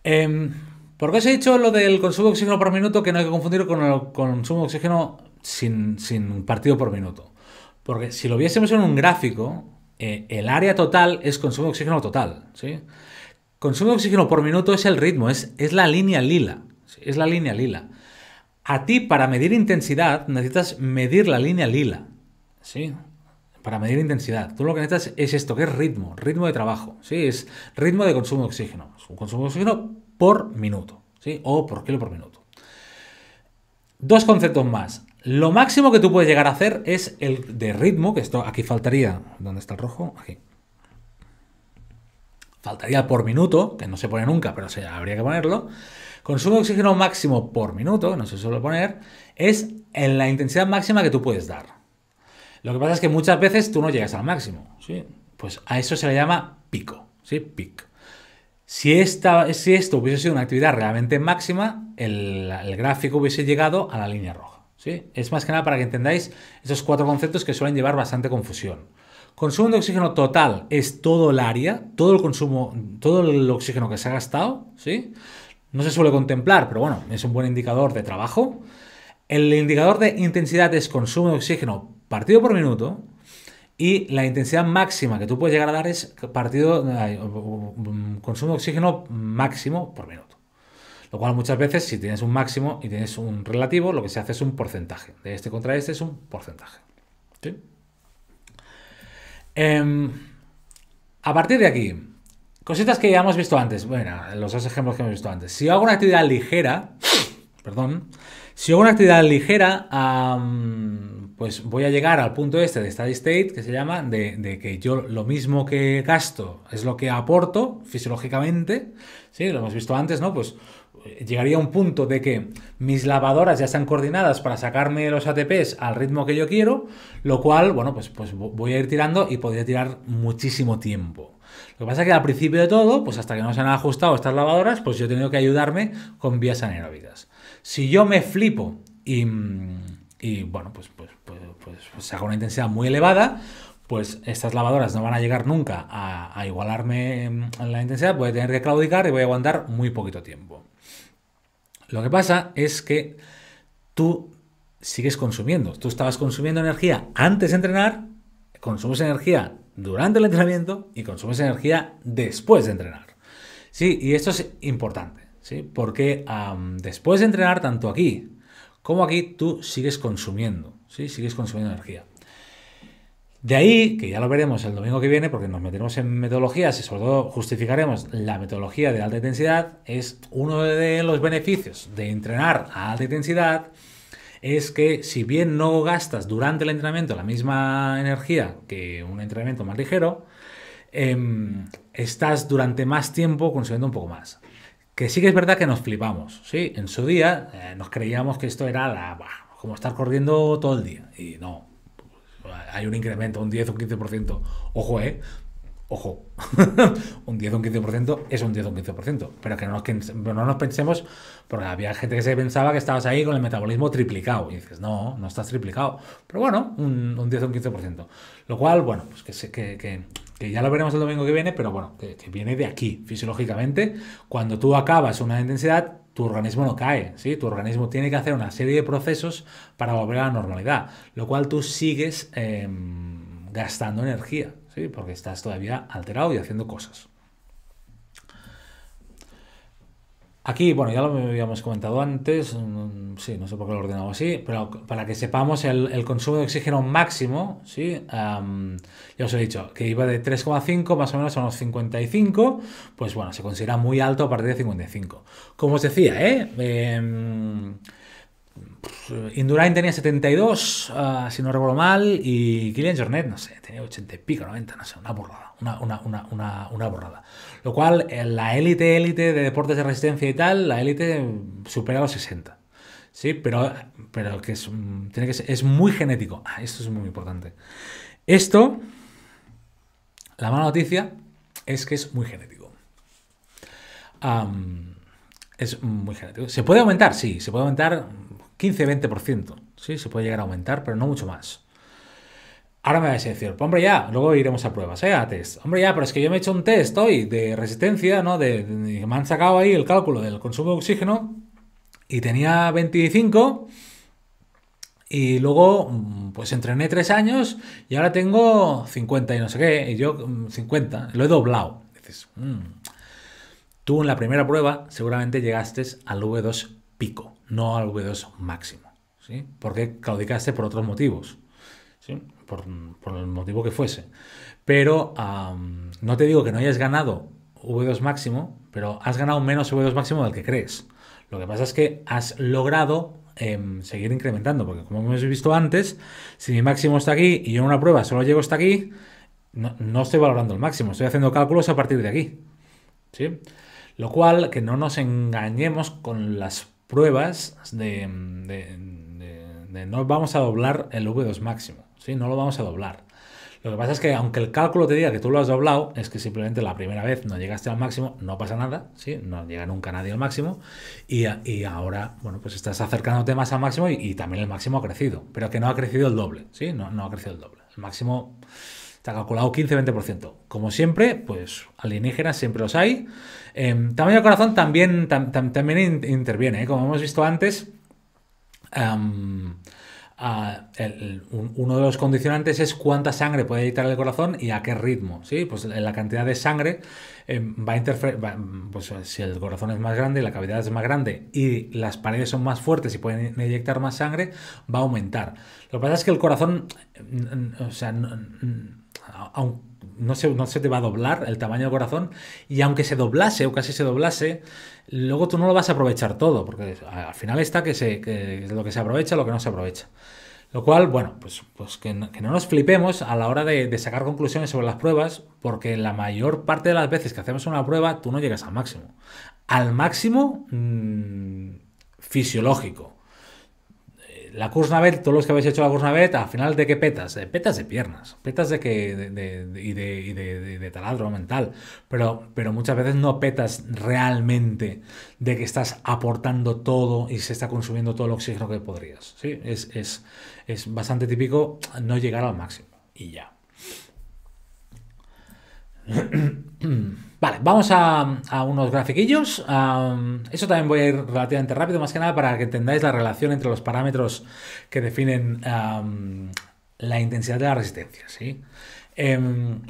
em, ¿Por qué os he dicho lo del consumo de oxígeno por minuto que no hay que confundir con el consumo de oxígeno sin, sin partido por minuto? Porque si lo viésemos en un gráfico, eh, el área total es consumo de oxígeno total. ¿sí? Consumo de oxígeno por minuto es el ritmo, es, es la línea lila. Es la línea lila. A ti, para medir intensidad, necesitas medir la línea lila. Sí, para medir intensidad. Tú lo que necesitas es esto, que es ritmo, ritmo de trabajo, ¿sí? Es ritmo de consumo de oxígeno, un consumo de oxígeno por minuto, ¿sí? O por kilo por minuto. Dos conceptos más. Lo máximo que tú puedes llegar a hacer es el de ritmo, que esto aquí faltaría, ¿dónde está el rojo? Aquí. Faltaría por minuto, que no se pone nunca, pero se, habría que ponerlo. Consumo de oxígeno máximo por minuto, no se suele poner, es en la intensidad máxima que tú puedes dar. Lo que pasa es que muchas veces tú no llegas al máximo. Pues a eso se le llama pico. ¿sí? Pic. Si, esta, si esto hubiese sido una actividad realmente máxima, el, gráfico hubiese llegado a la línea roja. ¿sí? Es más que nada para que entendáis esos cuatro conceptos que suelen llevar bastante confusión. Consumo de oxígeno total es todo el área, todo el consumo, todo el oxígeno que se ha gastado, ¿sí? No se suele contemplar, pero bueno, es un buen indicador de trabajo. El indicador de intensidad es consumo de oxígeno partido por minuto y la intensidad máxima que tú puedes llegar a dar es partido, mm, consumo de oxígeno máximo por minuto. Lo cual muchas veces si tienes un máximo y tienes un relativo, lo que se hace es un porcentaje. De este contra este es un porcentaje. Em, a partir de aquí, cositas que ya hemos visto antes. Bueno, los dos ejemplos que hemos visto antes. Si hago una actividad ligera, perdón, si hago una actividad ligera, pues voy a llegar al punto este de steady state, que se llama, de, que yo lo mismo que gasto es lo que aporto fisiológicamente, ¿sí? Lo hemos visto antes, ¿no? Pues eh, llegaría a un punto de que mis lavadoras ya están coordinadas para sacarme los ATPs al ritmo que yo quiero, lo cual, bueno, pues, pues voy a ir tirando y podría tirar muchísimo tiempo. Lo que pasa es que al principio de todo, pues hasta que no se han ajustado estas lavadoras, pues yo he tenido que ayudarme con vías anaeróbicas. Si yo me flipo y, bueno, pues, pues, se una intensidad muy elevada, pues estas lavadoras no van a llegar nunca a, igualarme en la intensidad, voy a tener que claudicar y voy a aguantar muy poquito tiempo. Lo que pasa es que tú sigues consumiendo. Tú estabas consumiendo energía antes de entrenar, consumes energía durante el entrenamiento y consumes energía después de entrenar. Sí, y esto es importante. ¿sí? Porque después de entrenar tanto aquí como aquí, tú sigues consumiendo, ¿sí? Sigues consumiendo energía. De ahí, que ya lo veremos el domingo que viene, porque nos meteremos en metodologías y sobre todo justificaremos la metodología de alta intensidad, es uno de los beneficios de entrenar a alta intensidad, es que si bien no gastas durante el entrenamiento la misma energía que un entrenamiento más ligero, em, estás durante más tiempo consumiendo un poco más que sí que es verdad que nos flipamos, ¿sí? En su día eh, nos creíamos que esto era la, como estar corriendo todo el día. Y no, hay un incremento, un 10 o un 15%. Ojo, ¿eh? Ojo, un 10 o un 15% es un 10 o un 15%, pero que no nos, no nos pensemos, porque había gente que se pensaba que estabas ahí con el metabolismo triplicado, y dices, no, no estás triplicado, pero bueno, un, 10 o un 15%, lo cual, bueno, pues que, que, que que ya lo veremos el domingo que viene, pero bueno, que, viene de aquí, fisiológicamente. Cuando tú acabas una intensidad, tu organismo no cae, ¿sí? Tu organismo tiene que hacer una serie de procesos para volver a la normalidad, lo cual tú sigues em, gastando energía, ¿sí? Porque estás todavía alterado y haciendo cosas. Aquí, bueno, ya lo habíamos comentado antes, mm, sí, no sé por qué lo he ordenado así, pero para que sepamos el, consumo de oxígeno máximo, ya os he dicho que iba de 3,5 más o menos a unos 55, pues bueno, se considera muy alto a partir de 55. Como os decía, ¿eh? eh Indurain tenía 72, ah, si no recuerdo mal, y Killian Jornet, no sé, tenía 80 y pico, 90, no sé, una burrada una, una borrada. Lo cual, eh, la élite, élite de deportes de resistencia y tal, la élite supera los 60. Sí, pero, pero que es, mm, tiene que es muy genético. Ah, esto es muy importante. Esto, la mala noticia es que es muy genético. es muy genético. ¿Se puede aumentar? Sí, se puede aumentar 15-20%. Sí, se puede llegar a aumentar, pero no mucho más. Ahora me va a decir, pues, hombre, ya, luego iremos a pruebas, ¿eh? A test. Hombre, ya, pero es que yo me he hecho un test hoy de resistencia, ¿no? me han sacado ahí el cálculo del consumo de oxígeno y tenía 25 y luego, mm, pues entrené tres años y ahora tengo 50 y no sé qué, y yo 50, mm, lo he doblado. Dices, mm, tú en la primera prueba seguramente llegaste al V2 pico, no al V2 máximo, ¿sí? Porque caudicaste por otros motivos, ¿sí? por, el motivo que fuese. Pero no te digo que no hayas ganado V2 máximo, pero has ganado menos V2 máximo del que crees. Lo que pasa es que has logrado em, seguir incrementando, porque como hemos visto antes, si mi máximo está aquí y yo en una prueba solo llego hasta aquí, no, estoy valorando el máximo, estoy haciendo cálculos a partir de aquí. ¿sí? Lo cual, que no nos engañemos con las pruebas de no vamos a doblar el V2 máximo. No lo vamos a doblar. Lo que pasa es que aunque el cálculo te diga que tú lo has doblado, es que simplemente la primera vez no llegaste al máximo, no pasa nada, si No llega nunca nadie al máximo y, ahora, bueno, pues estás acercándote más al máximo y, también el máximo ha crecido, pero que no ha crecido el doble, ¿sí? No, no ha crecido el doble. El máximo está calculado 15-20%. Como siempre, pues alienígenas siempre los hay. Em, tamaño de corazón también, también interviene, ¿eh? como hemos visto antes. Em, uno de los condicionantes es cuánta sangre puede editar el corazón y a qué ritmo. ¿sí? Pues la cantidad de sangre eh, va a interferir. Pues si el corazón es más grande, la cavidad es más grande y las paredes son más fuertes y pueden inyectar más sangre, va a aumentar. Lo que pasa es que el corazón, mm, mm, o sea, no, mm, no se, no se te va a doblar el tamaño del corazón y aunque se doblase o casi se doblase, luego tú no lo vas a aprovechar todo, porque al final está que, se, lo que se aprovecha, lo que no se aprovecha. Lo cual, bueno, pues, pues que, no, nos flipemos a la hora de, sacar conclusiones sobre las pruebas, porque la mayor parte de las veces que hacemos una prueba, tú no llegas al máximo. Al máximo mm, fisiológico la Kursnavet, todos los que habéis hecho la Kursnavet, al final de qué petas? Eh, petas de piernas, petas de que de, taladro mental, pero, pero muchas veces no petas realmente de que estás aportando todo y se está consumiendo todo el oxígeno que podrías. ¿sí? Es, es, es bastante típico no llegar al máximo y ya. Vale, vamos a, unos grafiquillos. eso también voy a ir relativamente rápido, más que nada para que entendáis la relación entre los parámetros que definen la intensidad de la resistencia. ¿sí? Em,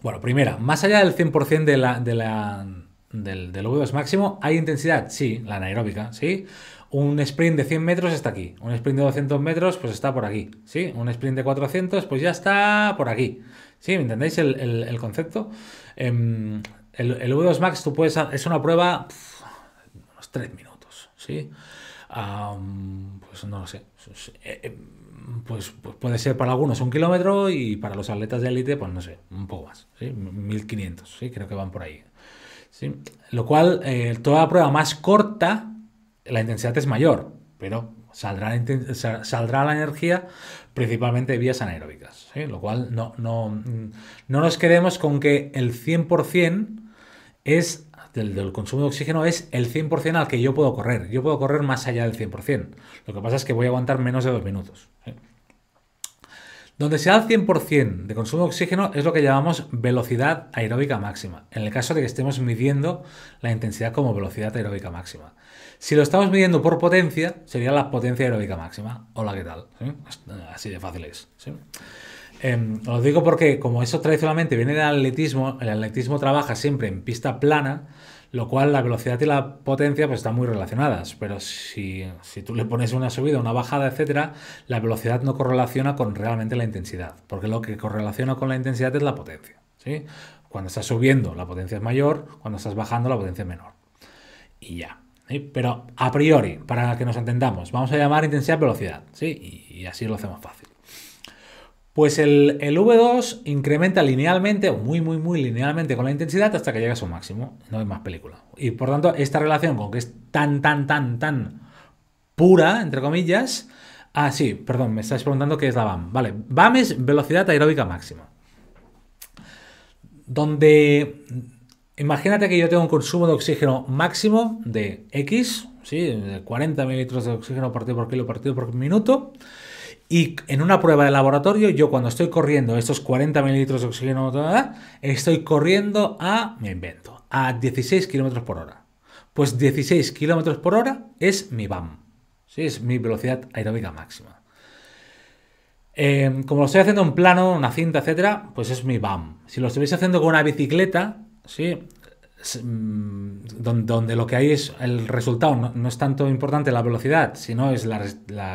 bueno, primera, más allá del 100% de la, del, del v máximo, ¿hay intensidad? Sí, la anaeróbica, ¿sí? un sprint de 100 metros está aquí, un sprint de 200 metros pues está por aquí, ¿sí? Un sprint de 400 pues ya está por aquí, ¿sí? ¿Me entendéis el, el, el concepto? Em, el, el, V2 Max tú puedes, es una prueba de unos 3 minutos, ¿sí? pues no lo sé. Eh, em, pues, pues, puede ser para algunos un kilómetro y para los atletas de élite, pues no sé, un poco más, 1500, ¿sí? creo que van por ahí. Lo cual, toda eh, toda prueba más corta, la intensidad es mayor pero saldrá, la energía principalmente de vías anaeróbicas, lo cual no, nos quedemos con que el 100% es del, consumo de oxígeno es el 100% al que yo puedo correr. Yo puedo correr más allá del 100%. Lo que pasa es que voy a aguantar menos de dos minutos. Donde sea el 100% de consumo de oxígeno es lo que llamamos velocidad aeróbica máxima, en el caso de que estemos midiendo la intensidad como velocidad aeróbica máxima. Si lo estamos midiendo por potencia, sería la potencia aeróbica máxima. Hola, ¿qué tal? Eh, así de fácil es. lo em, digo porque como eso tradicionalmente viene del atletismo, el atletismo trabaja siempre en pista plana, lo cual la velocidad y la potencia pues están muy relacionadas, pero si, si, tú le pones una subida, una bajada, etcétera, la velocidad no correlaciona con realmente la intensidad, porque lo que correlaciona con la intensidad es la potencia, ¿sí? Cuando estás subiendo la potencia es mayor, cuando estás bajando la potencia es menor. Y ya. Pero a priori, para que nos entendamos, vamos a llamar intensidad velocidad, Y, así lo hacemos fácil. Pues el, el, V2 incrementa linealmente, o muy, muy, muy linealmente con la intensidad hasta que llega a su máximo. No hay más película. Y por tanto, esta relación con que es tan, tan, tan, tan pura, entre comillas. Ah, sí, perdón, me estáis preguntando qué es la VAM. Vale, VAM es velocidad aeróbica máxima. Donde Imagínate que yo tengo un consumo de oxígeno máximo de X, ¿sí? 40 mililitros de oxígeno partido por kilo partido por minuto. Y en una prueba de laboratorio, yo cuando estoy corriendo estos 40 mililitros de oxígeno, estoy corriendo a, me invento, a 16 kilómetros por hora. Pues 16 kilómetros por hora es mi BAM, ¿sí? es mi velocidad aeróbica máxima. Eh, como lo estoy haciendo en plano, una cinta, etcétera, pues es mi BAM. Si lo estuviese haciendo con una bicicleta, Sí, mm, donde, lo que hay es el resultado, no, es tanto importante la velocidad, sino es la,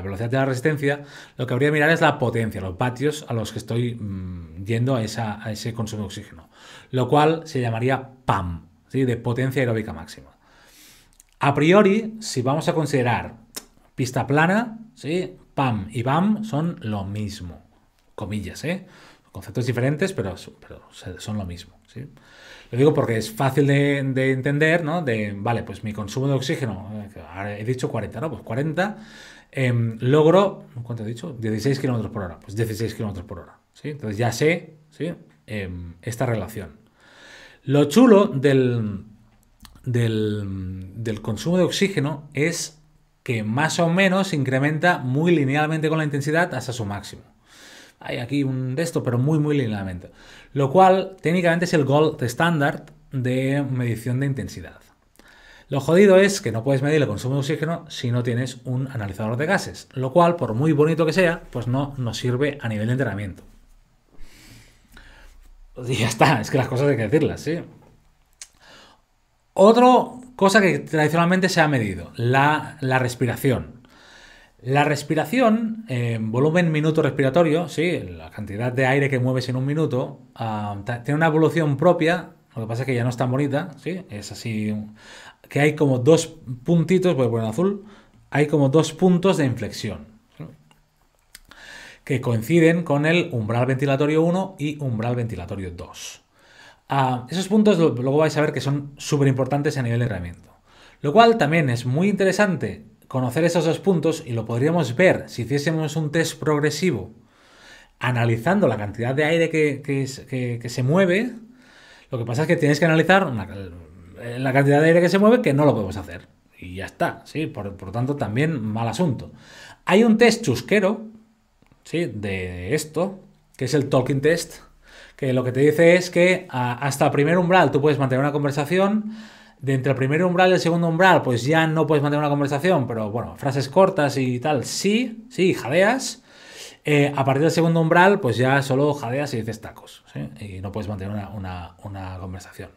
velocidad de la resistencia, lo que habría que mirar es la potencia, los vatios a los que estoy mm, yendo a, a, ese consumo de oxígeno, lo cual se llamaría PAM, ¿sí? de potencia aeróbica máxima. A priori, si vamos a considerar pista plana, ¿sí? PAM y BAM son lo mismo, comillas, ¿eh? conceptos diferentes, pero, pero son lo mismo. ¿sí? Lo digo porque es fácil de, entender, ¿no? De, vale, pues mi consumo de oxígeno, eh, he dicho 40, ¿no? Pues 40, em, logro, ¿cuánto he dicho? 16 kilómetros por hora. Pues 16 kilómetros por hora, ¿sí? Entonces ya sé, ¿sí? Em, esta relación. Lo chulo del consumo de oxígeno es que más o menos incrementa muy linealmente con la intensidad hasta su máximo hay aquí un de esto, pero muy, muy linealmente. Lo cual técnicamente es el gold estándar de medición de intensidad. Lo jodido es que no puedes medir el consumo de oxígeno si no tienes un analizador de gases, lo cual, por muy bonito que sea, pues no nos sirve a nivel de entrenamiento. Y ya está, es que las cosas hay que decirlas, sí. Otra cosa que tradicionalmente se ha medido, la, la respiración. La respiración, en eh, volumen minuto respiratorio, sí, la cantidad de aire que mueves en un minuto, ah, tiene una evolución propia, lo que pasa es que ya no está bonita, sí, es así, que hay como dos puntitos, voy a poner azul, hay como dos puntos de inflexión, que coinciden con el umbral ventilatorio 1 y umbral ventilatorio 2. Ah, esos puntos luego vais a ver que son súper importantes a nivel de herramienta. Lo cual también es muy interesante conocer esos dos puntos y lo podríamos ver si hiciésemos un test progresivo analizando la cantidad de aire que, se mueve. Lo que pasa es que tienes que analizar la cantidad de aire que se mueve que no lo podemos hacer. Y ya está, ¿sí? Por, lo tanto, también mal asunto. Hay un test chusquero, ¿sí? De esto, que es el Talking Test, que lo que te dice es que ah, hasta el primer umbral tú puedes mantener una conversación, de entre el primer umbral y el segundo umbral, pues ya no puedes mantener una conversación, pero bueno, frases cortas y tal, sí, sí, jadeas. Eh, a partir del segundo umbral, pues ya solo jadeas y dices tacos, y no puedes mantener una, conversación.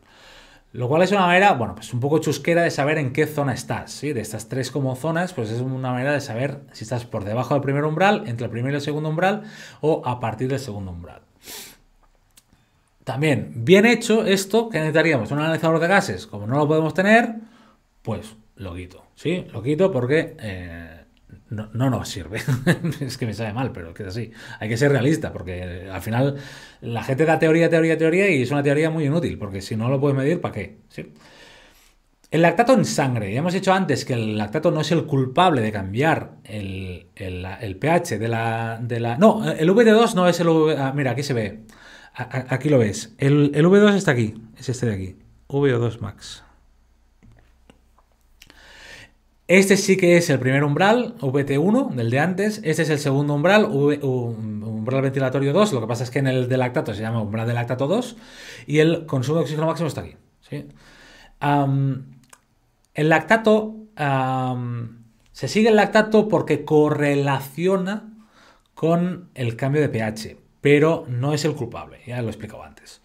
Lo cual es una manera, bueno, pues un poco chusquera de saber en qué zona estás, ¿sí? De estas tres como zonas, pues es una manera de saber si estás por debajo del primer umbral, entre el primer y el segundo umbral, o a partir del segundo umbral. También, bien hecho esto, ¿qué necesitaríamos? Un analizador de gases. Como no lo podemos tener, pues lo quito. ¿Sí? Lo quito porque eh, no, nos sirve. es que me sabe mal, pero es que es así. Hay que ser realista, porque eh, al final la gente da teoría, teoría, teoría y es una teoría muy inútil, porque si no lo puedes medir, ¿para qué? El lactato en sangre. Ya hemos dicho antes que el lactato no es el culpable de cambiar el, pH de la, No, el VT2 no es el... Ah, mira, aquí se ve aquí lo ves. El, V2 está aquí. Es este de aquí. VO2 Max. Este sí que es el primer umbral, VT1, del de antes. Este es el segundo umbral, umbral ventilatorio 2. Lo que pasa es que en el de lactato se llama umbral de lactato 2. Y el consumo de oxígeno máximo está aquí. ¿sí? el lactato... se sigue el lactato porque correlaciona con el cambio de pH pero no es el culpable, ya lo he explicado antes.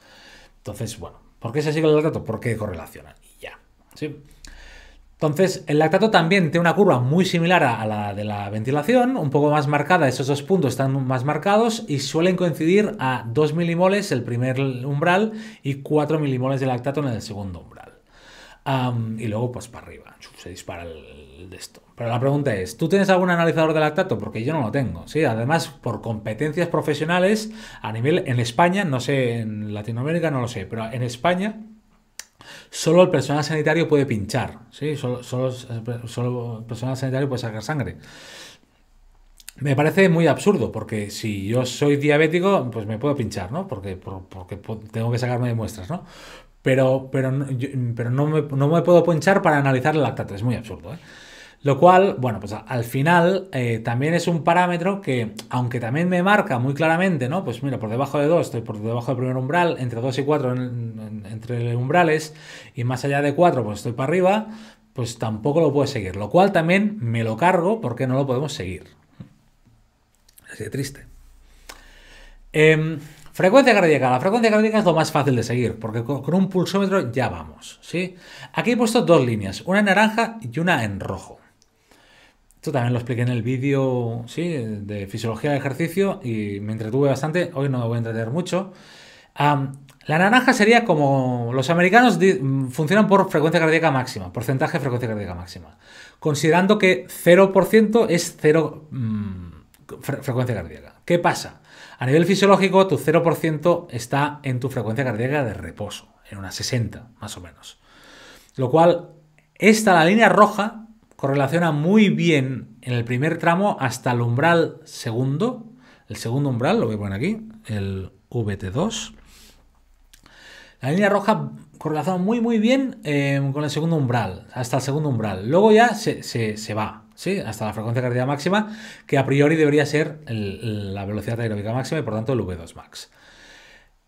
Entonces, bueno, ¿por qué se sigue el lactato? Porque correlacionan y ya. Entonces, el lactato también tiene una curva muy similar a la de la ventilación, un poco más marcada, esos dos puntos están más marcados y suelen coincidir a 2 milimoles el primer umbral y 4 milimoles de lactato en el segundo umbral y luego, pues para arriba, se dispara el, de esto. Pero la pregunta es, ¿tú tienes algún analizador de lactato? Porque yo no lo tengo, ¿sí? Además, por competencias profesionales, a nivel en España, no sé, en Latinoamérica no lo sé, pero en España solo el personal sanitario puede pinchar, ¿sí? Solo, el personal sanitario puede sacar sangre. Me parece muy absurdo, porque si yo soy diabético, pues me puedo pinchar, ¿no? Porque, porque tengo que sacarme de muestras, ¿no? pero, pero, no, me, no, me, puedo ponchar para analizar el lactato, es muy absurdo. ¿eh? Lo cual, bueno, pues al final eh, también es un parámetro que, aunque también me marca muy claramente, ¿no? Pues mira, por debajo de 2 estoy por debajo del primer umbral, entre 2 y 4 entre umbrales, y más allá de 4 pues estoy para arriba, pues tampoco lo puedo seguir. Lo cual también me lo cargo porque no lo podemos seguir. Así de triste. Eh, Frecuencia cardíaca. La frecuencia cardíaca es lo más fácil de seguir, porque con un pulsómetro ya vamos. ¿sí? Aquí he puesto dos líneas, una en naranja y una en rojo. Esto también lo expliqué en el vídeo de fisiología del ejercicio y me entretuve bastante. Hoy no me voy a entretener mucho. la naranja sería como los americanos funcionan por frecuencia cardíaca máxima, porcentaje de frecuencia cardíaca máxima, considerando que 0% es 0 mm, frecuencia cardíaca. ¿Qué pasa? A nivel fisiológico, tu 0% está en tu frecuencia cardíaca de reposo, en unas 60 más o menos. Lo cual, esta, la línea roja, correlaciona muy bien en el primer tramo hasta el umbral segundo. El segundo umbral, lo voy a poner aquí, el VT2. La línea roja correlaciona muy muy bien eh, con el segundo umbral, hasta el segundo umbral. Luego ya se, se va, hasta la frecuencia cardíaca máxima, que a priori debería ser la velocidad aeróbica máxima y por tanto el V2 max.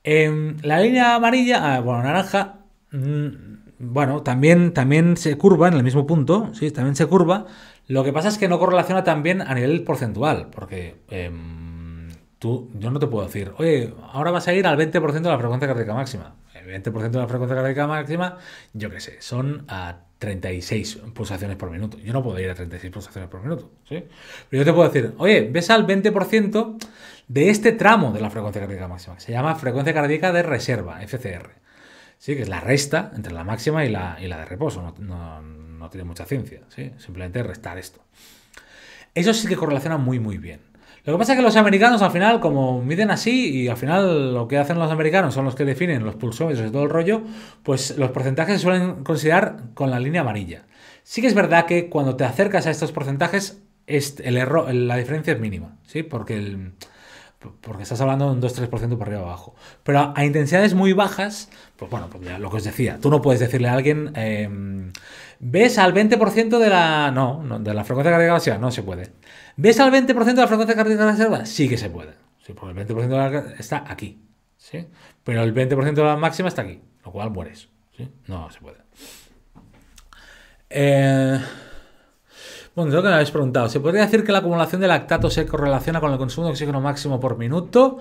la línea amarilla, ah, bueno, naranja, mm, bueno, también, también se curva en el mismo punto, sí, también se curva. Lo que pasa es que no correlaciona también a nivel porcentual, porque em, tú, yo no te puedo decir, oye, ahora vas a ir al 20% de la frecuencia cardíaca máxima. El 20% de la frecuencia cardíaca máxima, yo qué sé, son a 36 pulsaciones por minuto. Yo no puedo ir a 36 pulsaciones por minuto. ¿sí? Pero yo te puedo decir, oye, ves al 20% de este tramo de la frecuencia cardíaca máxima. se llama frecuencia cardíaca de reserva, FCR. ¿sí? Que es la resta entre la máxima y la, de reposo. No, tiene mucha ciencia. ¿sí? Simplemente restar esto. Eso sí que correlaciona muy, muy bien. Lo que pasa es que los americanos al final, como miden así, y al final lo que hacen los americanos son los que definen los pulsómetros y todo el rollo, pues los porcentajes se suelen considerar con la línea amarilla. Sí que es verdad que cuando te acercas a estos porcentajes, el error, la diferencia es mínima, ¿sí? Porque el, porque estás hablando de un 2-3% por arriba o abajo. Pero a intensidades muy bajas, pues bueno, pues lo que os decía, tú no puedes decirle a alguien, em, ves al 20% de la. No, no, de la frecuencia cardíaca no se puede. ¿Ves al 20% de la frecuencia cardíaca reserva? Sí que se puede. porque el 20% de la está aquí. ¿sí? Pero el 20% de la máxima está aquí, lo cual mueres. No se puede. Eh. Bueno, creo que me habéis preguntado, ¿se podría decir que la acumulación de lactato se correlaciona con el consumo de oxígeno máximo por minuto?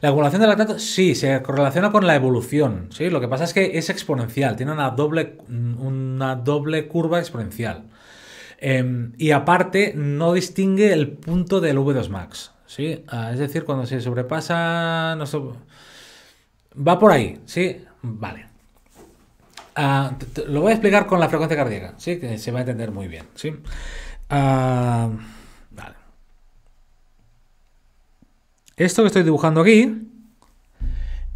La acumulación de lactato sí, se correlaciona con la evolución, ¿sí? Lo que pasa es que es exponencial, tiene una doble, una doble curva exponencial. Em, y aparte, no distingue el punto del V2 max, ¿sí? Ah, es decir, cuando se sobrepasa... No Va por ahí, ¿sí? Vale. Ah, lo voy a explicar con la frecuencia cardíaca, ¿sí? Que se va a entender muy bien, ¿sí? Ah, Esto que estoy dibujando aquí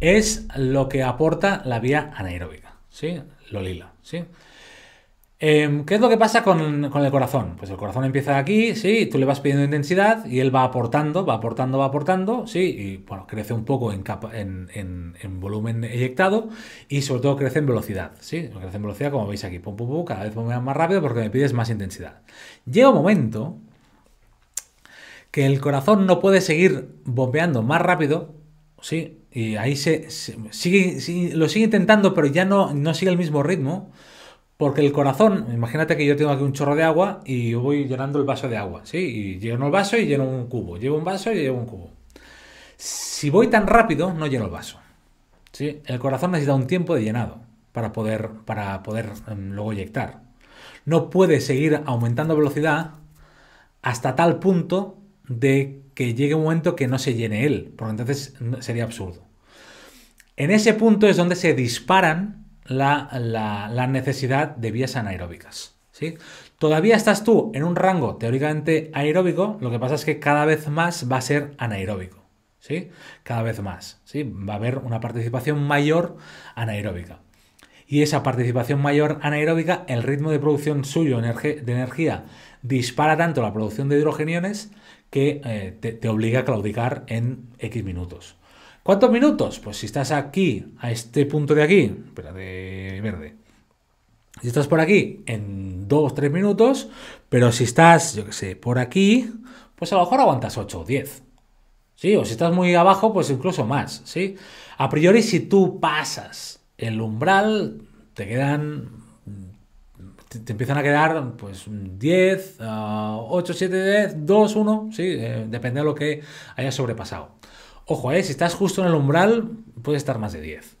es lo que aporta la vía anaeróbica, ¿sí? Lo lila, ¿sí? Em, ¿Qué es lo que pasa con, el corazón? Pues el corazón empieza aquí, sí, tú le vas pidiendo intensidad y él va aportando, va aportando, va aportando, sí, y bueno, crece un poco en, volumen eyectado y sobre todo crece en velocidad, sí, crece en velocidad como veis aquí, pum, pum, pum, cada vez bombea más rápido porque me pides más intensidad. Llega un momento que el corazón no puede seguir bombeando más rápido, y ahí se, lo sigue intentando pero ya no sigue el mismo ritmo. Porque el corazón, imagínate que yo tengo aquí un chorro de agua y yo voy llenando el vaso de agua, ¿sí? Y lleno el vaso y lleno un cubo, llevo un vaso y llevo un cubo. Si voy tan rápido, no lleno el vaso. ¿sí? El corazón necesita un tiempo de llenado para poder, para poder em, luego eyectar. No puede seguir aumentando velocidad hasta tal punto de que llegue un momento que no se llene él, porque entonces sería absurdo. En ese punto es donde se disparan la, necesidad de vías anaeróbicas. ¿sí? Todavía estás tú en un rango teóricamente aeróbico, lo que pasa es que cada vez más va a ser anaeróbico. ¿sí? Cada vez más. Va a haber una participación mayor anaeróbica. Y esa participación mayor anaeróbica, el ritmo de producción suyo de energía dispara tanto la producción de hidrogeniones que eh, te, obliga a claudicar en X minutos. ¿Cuántos minutos? Pues si estás aquí, a este punto de aquí, de verde. Si estás por aquí, en 2-3 minutos, pero si estás, yo que sé, por aquí, pues a lo mejor aguantas 8 o 10. ¿Sí? O si estás muy abajo, pues incluso más, ¿sí? A priori, si tú pasas el umbral, te quedan... Te, empiezan a quedar, pues, 10, 8, 7, 10, 2, 1, ¿sí? Eh, depende de lo que hayas sobrepasado. Ojo, eh, si estás justo en el umbral, puede estar más de 10.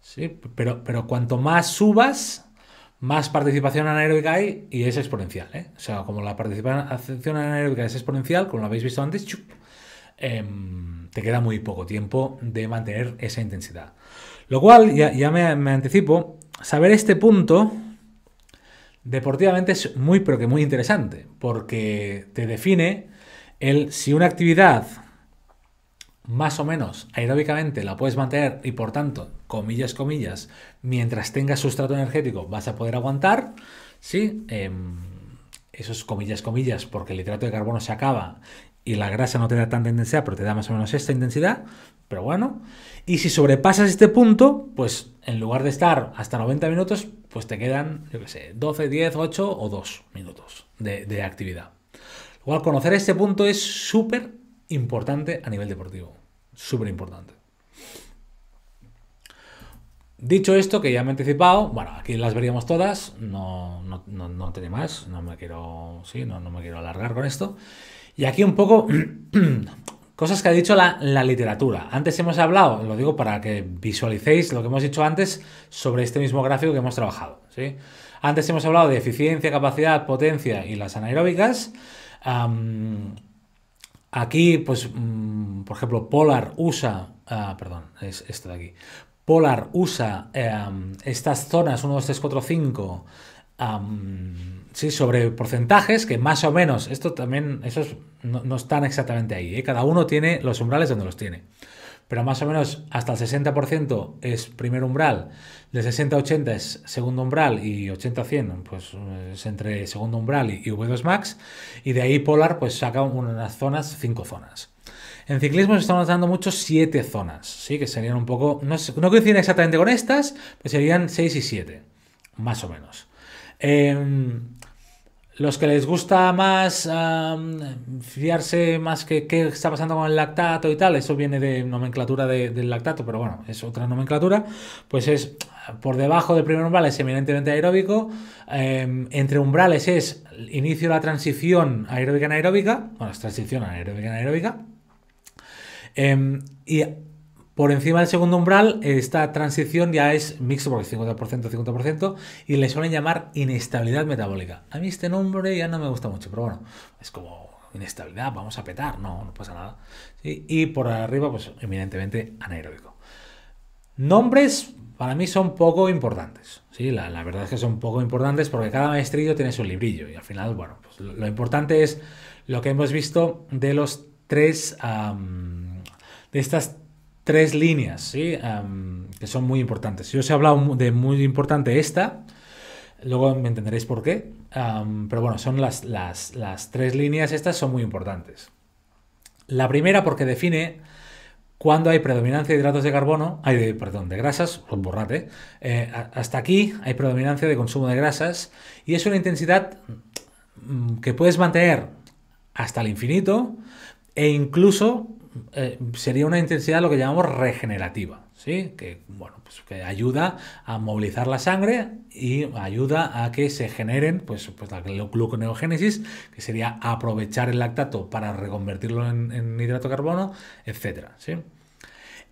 ¿sí? Pero, pero cuanto más subas, más participación anaeróbica hay y es exponencial. Eh. O sea, como la participación anaeróbica es exponencial, como lo habéis visto antes, em, te queda muy poco tiempo de mantener esa intensidad. Lo cual, ya, me, me anticipo, saber este punto deportivamente es muy, pero que muy interesante, porque te define el si una actividad más o menos aeróbicamente la puedes mantener y por tanto, comillas, comillas, mientras tengas sustrato energético vas a poder aguantar, ¿sí? Em, esos comillas, comillas, porque el hidrato de carbono se acaba y la grasa no te da tanta intensidad, pero te da más o menos esta intensidad, pero bueno. Y si sobrepasas este punto, pues en lugar de estar hasta 90 minutos, pues te quedan, yo qué sé, 12, 10, 8 o 2 minutos de, de actividad. Igual conocer este punto es súper importante a nivel deportivo. Súper importante. Dicho esto, que ya me he anticipado, bueno, aquí las veríamos todas, no, no, no, tiene más, no me quiero. Sí, no, me quiero alargar con esto. Y aquí un poco. cosas que ha dicho la, literatura. Antes hemos hablado, lo digo para que visualicéis lo que hemos dicho antes sobre este mismo gráfico que hemos trabajado. ¿sí? Antes hemos hablado de eficiencia, capacidad, potencia y las anaeróbicas. Aquí, pues, mm, por ejemplo, Polar usa, ah, perdón, es este de aquí. Polar usa eh, estas zonas 1, 2, 3, 4, 5 sobre porcentajes que más o menos, esto también, no, están exactamente ahí, ¿eh? cada uno tiene los umbrales donde los tiene pero más o menos hasta el 60% es primer umbral, de 60 a 80 es segundo umbral y 80 a 100 pues, eh, es entre segundo umbral y, V2 Max, y de ahí Polar pues saca unas zonas, cinco zonas. En ciclismo se están dando mucho siete zonas, ¿sí? que serían un poco, no, no coinciden exactamente con estas, pero serían 6 y 7, más o menos. Em, los que les gusta más fiarse más que qué está pasando con el lactato y tal, eso viene de nomenclatura del lactato, pero bueno, es otra nomenclatura, pues es por debajo del primer umbral es eminentemente aeróbico, em, entre umbrales es inicio de la transición aeróbica-anaeróbica, bueno, es transición aeróbica anaeróbica em, y por encima del segundo umbral, esta transición ya es mixto porque es 50%, 50% y le suelen llamar inestabilidad metabólica. A mí este nombre ya no me gusta mucho, pero bueno, es como inestabilidad, vamos a petar, no, no pasa nada. Y por arriba, pues eminentemente anaeróbico. Nombres para mí son poco importantes, ¿sí? La, verdad es que son poco importantes porque cada maestrillo tiene su librillo y al final, bueno, pues lo, importante es lo que hemos visto de los tres, de estas tres líneas ¿sí? que son muy importantes. Yo os he hablado de muy importante esta, luego me entenderéis por qué, pero bueno, son las, las, tres líneas estas son muy importantes. La primera porque define cuando hay predominancia de hidratos de carbono, hay de, perdón, de grasas, borrate, eh, hasta aquí hay predominancia de consumo de grasas y es una intensidad mm, que puedes mantener hasta el infinito e incluso eh, sería una intensidad lo que llamamos regenerativa, ¿sí? que, bueno, pues que ayuda a movilizar la sangre y ayuda a que se generen, pues, pues la gluconeogénesis, que sería aprovechar el lactato para reconvertirlo en, hidrato de carbono, etc. ¿sí?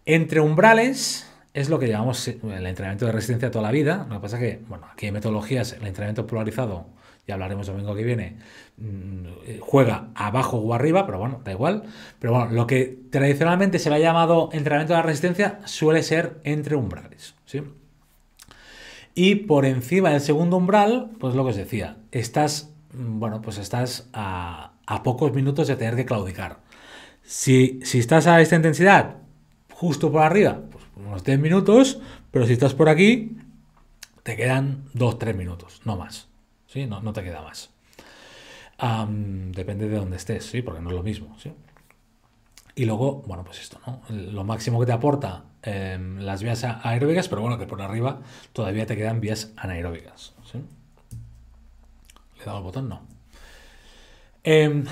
Entre umbrales, es lo que llamamos eh, el entrenamiento de resistencia toda la vida. Lo que pasa es que, bueno, aquí hay metodologías, el entrenamiento polarizado ya hablaremos domingo que viene, mm, eh, juega abajo o arriba, pero bueno, da igual. Pero bueno, lo que tradicionalmente se le ha llamado entrenamiento de la resistencia suele ser entre umbrales, Y por encima del segundo umbral, pues lo que os decía, estás, mm, bueno, pues estás a, pocos minutos de tener que claudicar. Si, si estás a esta intensidad, justo por arriba, pues unos 10 minutos, pero si estás por aquí, te quedan 2-3 minutos, no más. No, no te queda más. depende de dónde estés, ¿sí? Porque no es lo mismo, ¿sí? Y luego, bueno, pues esto, ¿no? Lo máximo que te aporta em, las vías aeróbicas, pero bueno, que por arriba todavía te quedan vías anaeróbicas, ¿sí? ¿Le he dado el botón? No. Eh,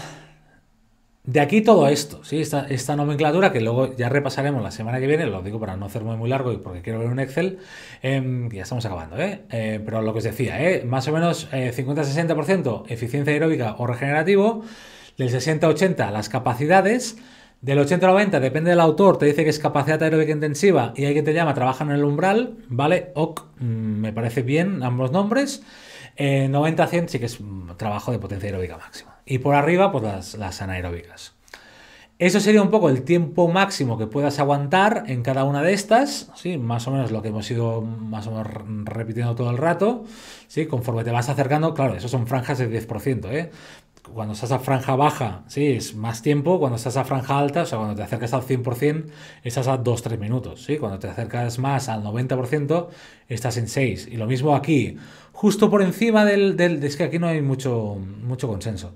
de aquí todo esto, ¿sí? esta, nomenclatura que luego ya repasaremos la semana que viene, lo digo para no hacer muy largo y porque quiero ver un Excel, em, ya estamos acabando, ¿eh? ¿eh? pero lo que os decía, ¿eh? más o menos 50-60% eh, eficiencia aeróbica o regenerativo, del 60-80 las capacidades, del 80-90 depende del autor, te dice que es capacidad aeróbica intensiva y hay que te llama, trabajan en el umbral, ¿vale? OC, mm, me parece bien ambos nombres. 90-100 eh, sí que es trabajo de potencia aeróbica máxima. Y por arriba, pues las, anaeróbicas. Eso sería un poco el tiempo máximo que puedas aguantar en cada una de estas, ¿sí? más o menos lo que hemos ido más o menos repitiendo todo el rato, ¿sí? conforme te vas acercando, claro, eso son franjas de 10%. ¿eh? Cuando estás a franja baja, sí, es más tiempo, cuando estás a franja alta, o sea, cuando te acercas al 100%, estás a 2-3 minutos, ¿sí? cuando te acercas más al 90%, estás en 6. Y lo mismo aquí, justo por encima del, del, Es que aquí no hay mucho, mucho consenso.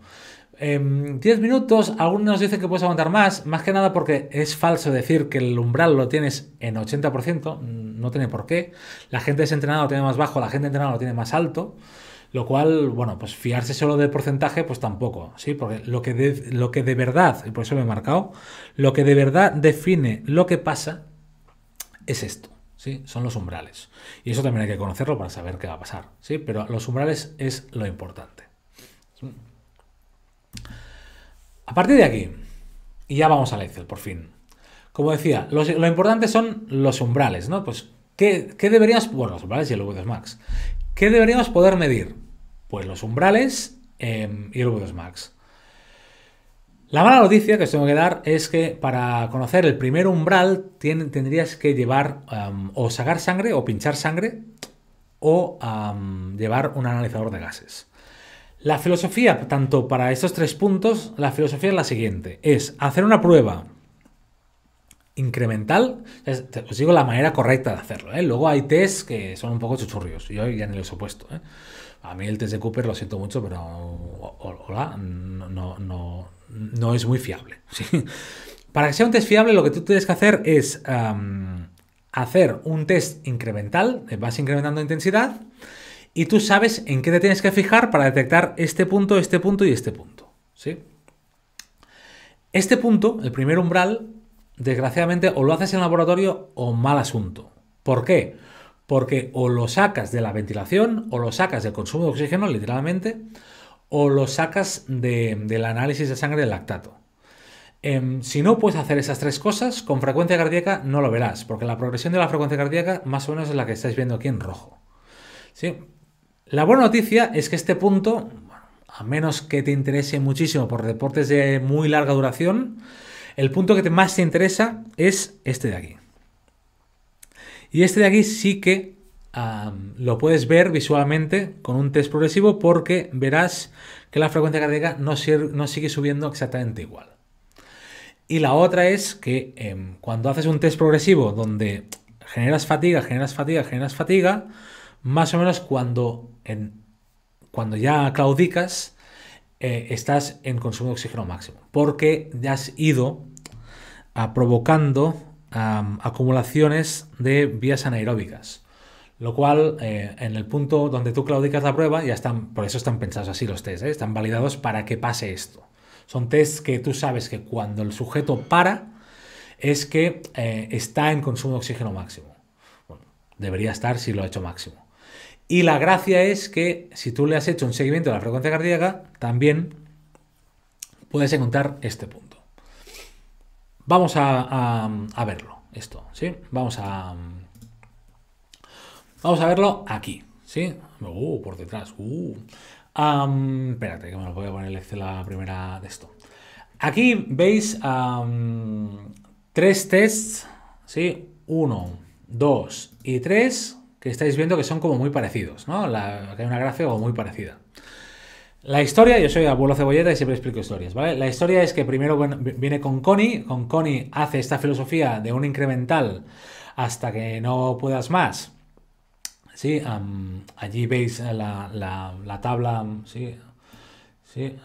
Eh, em, 10 minutos, algunos dicen que puedes aguantar más, más que nada porque es falso decir que el umbral lo tienes en 80%, mm, no tiene por qué. La gente desentrenada lo tiene más bajo, la gente entrenada lo tiene más alto. Lo cual, bueno, pues fiarse solo del porcentaje, pues tampoco, ¿sí? Porque lo que, lo que de verdad, y por eso lo he marcado, lo que de verdad define lo que pasa es esto. Son los umbrales. Y eso también hay que conocerlo para saber qué va a pasar, ¿sí? Pero los umbrales es lo importante. A partir de aquí, y ya vamos la Excel, por fin. Como decía, lo importante son los umbrales, ¿no? Pues, ¿qué, deberíamos... Bueno, los umbrales y Max. ¿Qué deberíamos poder medir? Pues los umbrales em, y el v Max. La mala noticia que os tengo que dar es que para conocer el primer umbral tendrías que llevar o sacar sangre o pinchar sangre o llevar un analizador de gases. La filosofía, tanto para estos tres puntos, la filosofía es la siguiente, es hacer una prueba incremental, os digo la manera correcta de hacerlo, ¿eh? luego hay tests que son un poco chuchurrios, hoy ya ni los he puesto, ¿eh? A mí el test de Cooper lo siento mucho, pero hola, no, es muy fiable. Para que sea un test fiable, lo que tú tienes que hacer es hacer un test incremental, eh, vas incrementando intensidad, y tú sabes en qué te tienes que fijar para detectar este punto, este punto y este punto. ¿sí? Este punto, el primer umbral, desgraciadamente, o lo haces en laboratorio o mal asunto. ¿Por qué? porque o lo sacas de la ventilación, o lo sacas del consumo de oxígeno, literalmente, o lo sacas del análisis de sangre del lactato. Em, si no puedes hacer esas tres cosas, con frecuencia cardíaca no lo verás, porque la progresión de la frecuencia cardíaca más o menos es la que estáis viendo aquí en rojo. ¿Sí? La buena noticia es que este punto, a menos que te interese muchísimo por deportes de muy larga duración, el punto que más te interesa es este de aquí. Y este de aquí sí que lo puedes ver visualmente con un test progresivo porque verás que la frecuencia cardíaca no, sigue subiendo exactamente igual. Y la otra es que em, cuando haces un test progresivo donde generas fatiga, generas fatiga, generas fatiga, más o menos cuando, cuando ya claudicas, eh, estás en consumo de oxígeno máximo, porque ya has ido provocando acumulaciones de vías anaeróbicas. Lo cual, eh, en el punto donde tú claudicas la prueba, ya están, por eso están pensados así los test, ¿eh? están validados para que pase esto. Son tests que tú sabes que cuando el sujeto para, es que eh, está en consumo de oxígeno máximo. Bueno, debería estar si lo ha hecho máximo. Y la gracia es que si tú le has hecho un seguimiento de la frecuencia cardíaca, también puedes encontrar este punto. Vamos a, a, verlo, esto, ¿sí? Vamos a... Vamos a verlo aquí, ¿sí? Uh, por detrás, uh. espérate, que me lo voy a poner Excel la primera de esto. Aquí veis tres tests, ¿sí? Uno, dos y tres, que estáis viendo que son como muy parecidos, ¿no? hay una gráfica muy parecida. La historia, yo soy abuelo cebolleta y siempre explico historias, ¿vale? La historia es que primero viene con Connie, con Connie hace esta filosofía de un incremental hasta que no puedas más. Sí, allí veis la, tabla, sí, sí,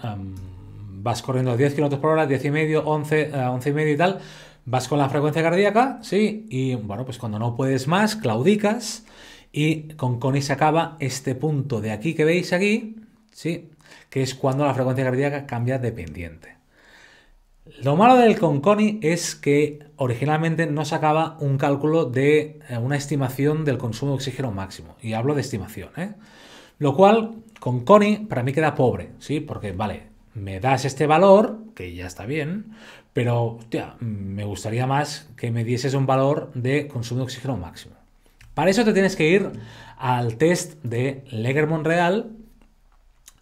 vas corriendo 10 km por hora, 10 y medio, 11, eh, y medio y tal, vas con la frecuencia cardíaca, sí, y bueno, pues cuando no puedes más, claudicas, y con Connie se acaba este punto de aquí que veis aquí, sí, que es cuando la frecuencia cardíaca cambia de pendiente. Lo malo del Conconi es que originalmente no sacaba un cálculo de eh, una estimación del consumo de oxígeno máximo. Y hablo de estimación, ¿eh? Lo cual, con Conconi, para mí queda pobre, ¿sí? Porque, vale, me das este valor, que ya está bien, pero, me gustaría más que me dieses un valor de consumo de oxígeno máximo. Para eso te tienes que ir al test de leger Real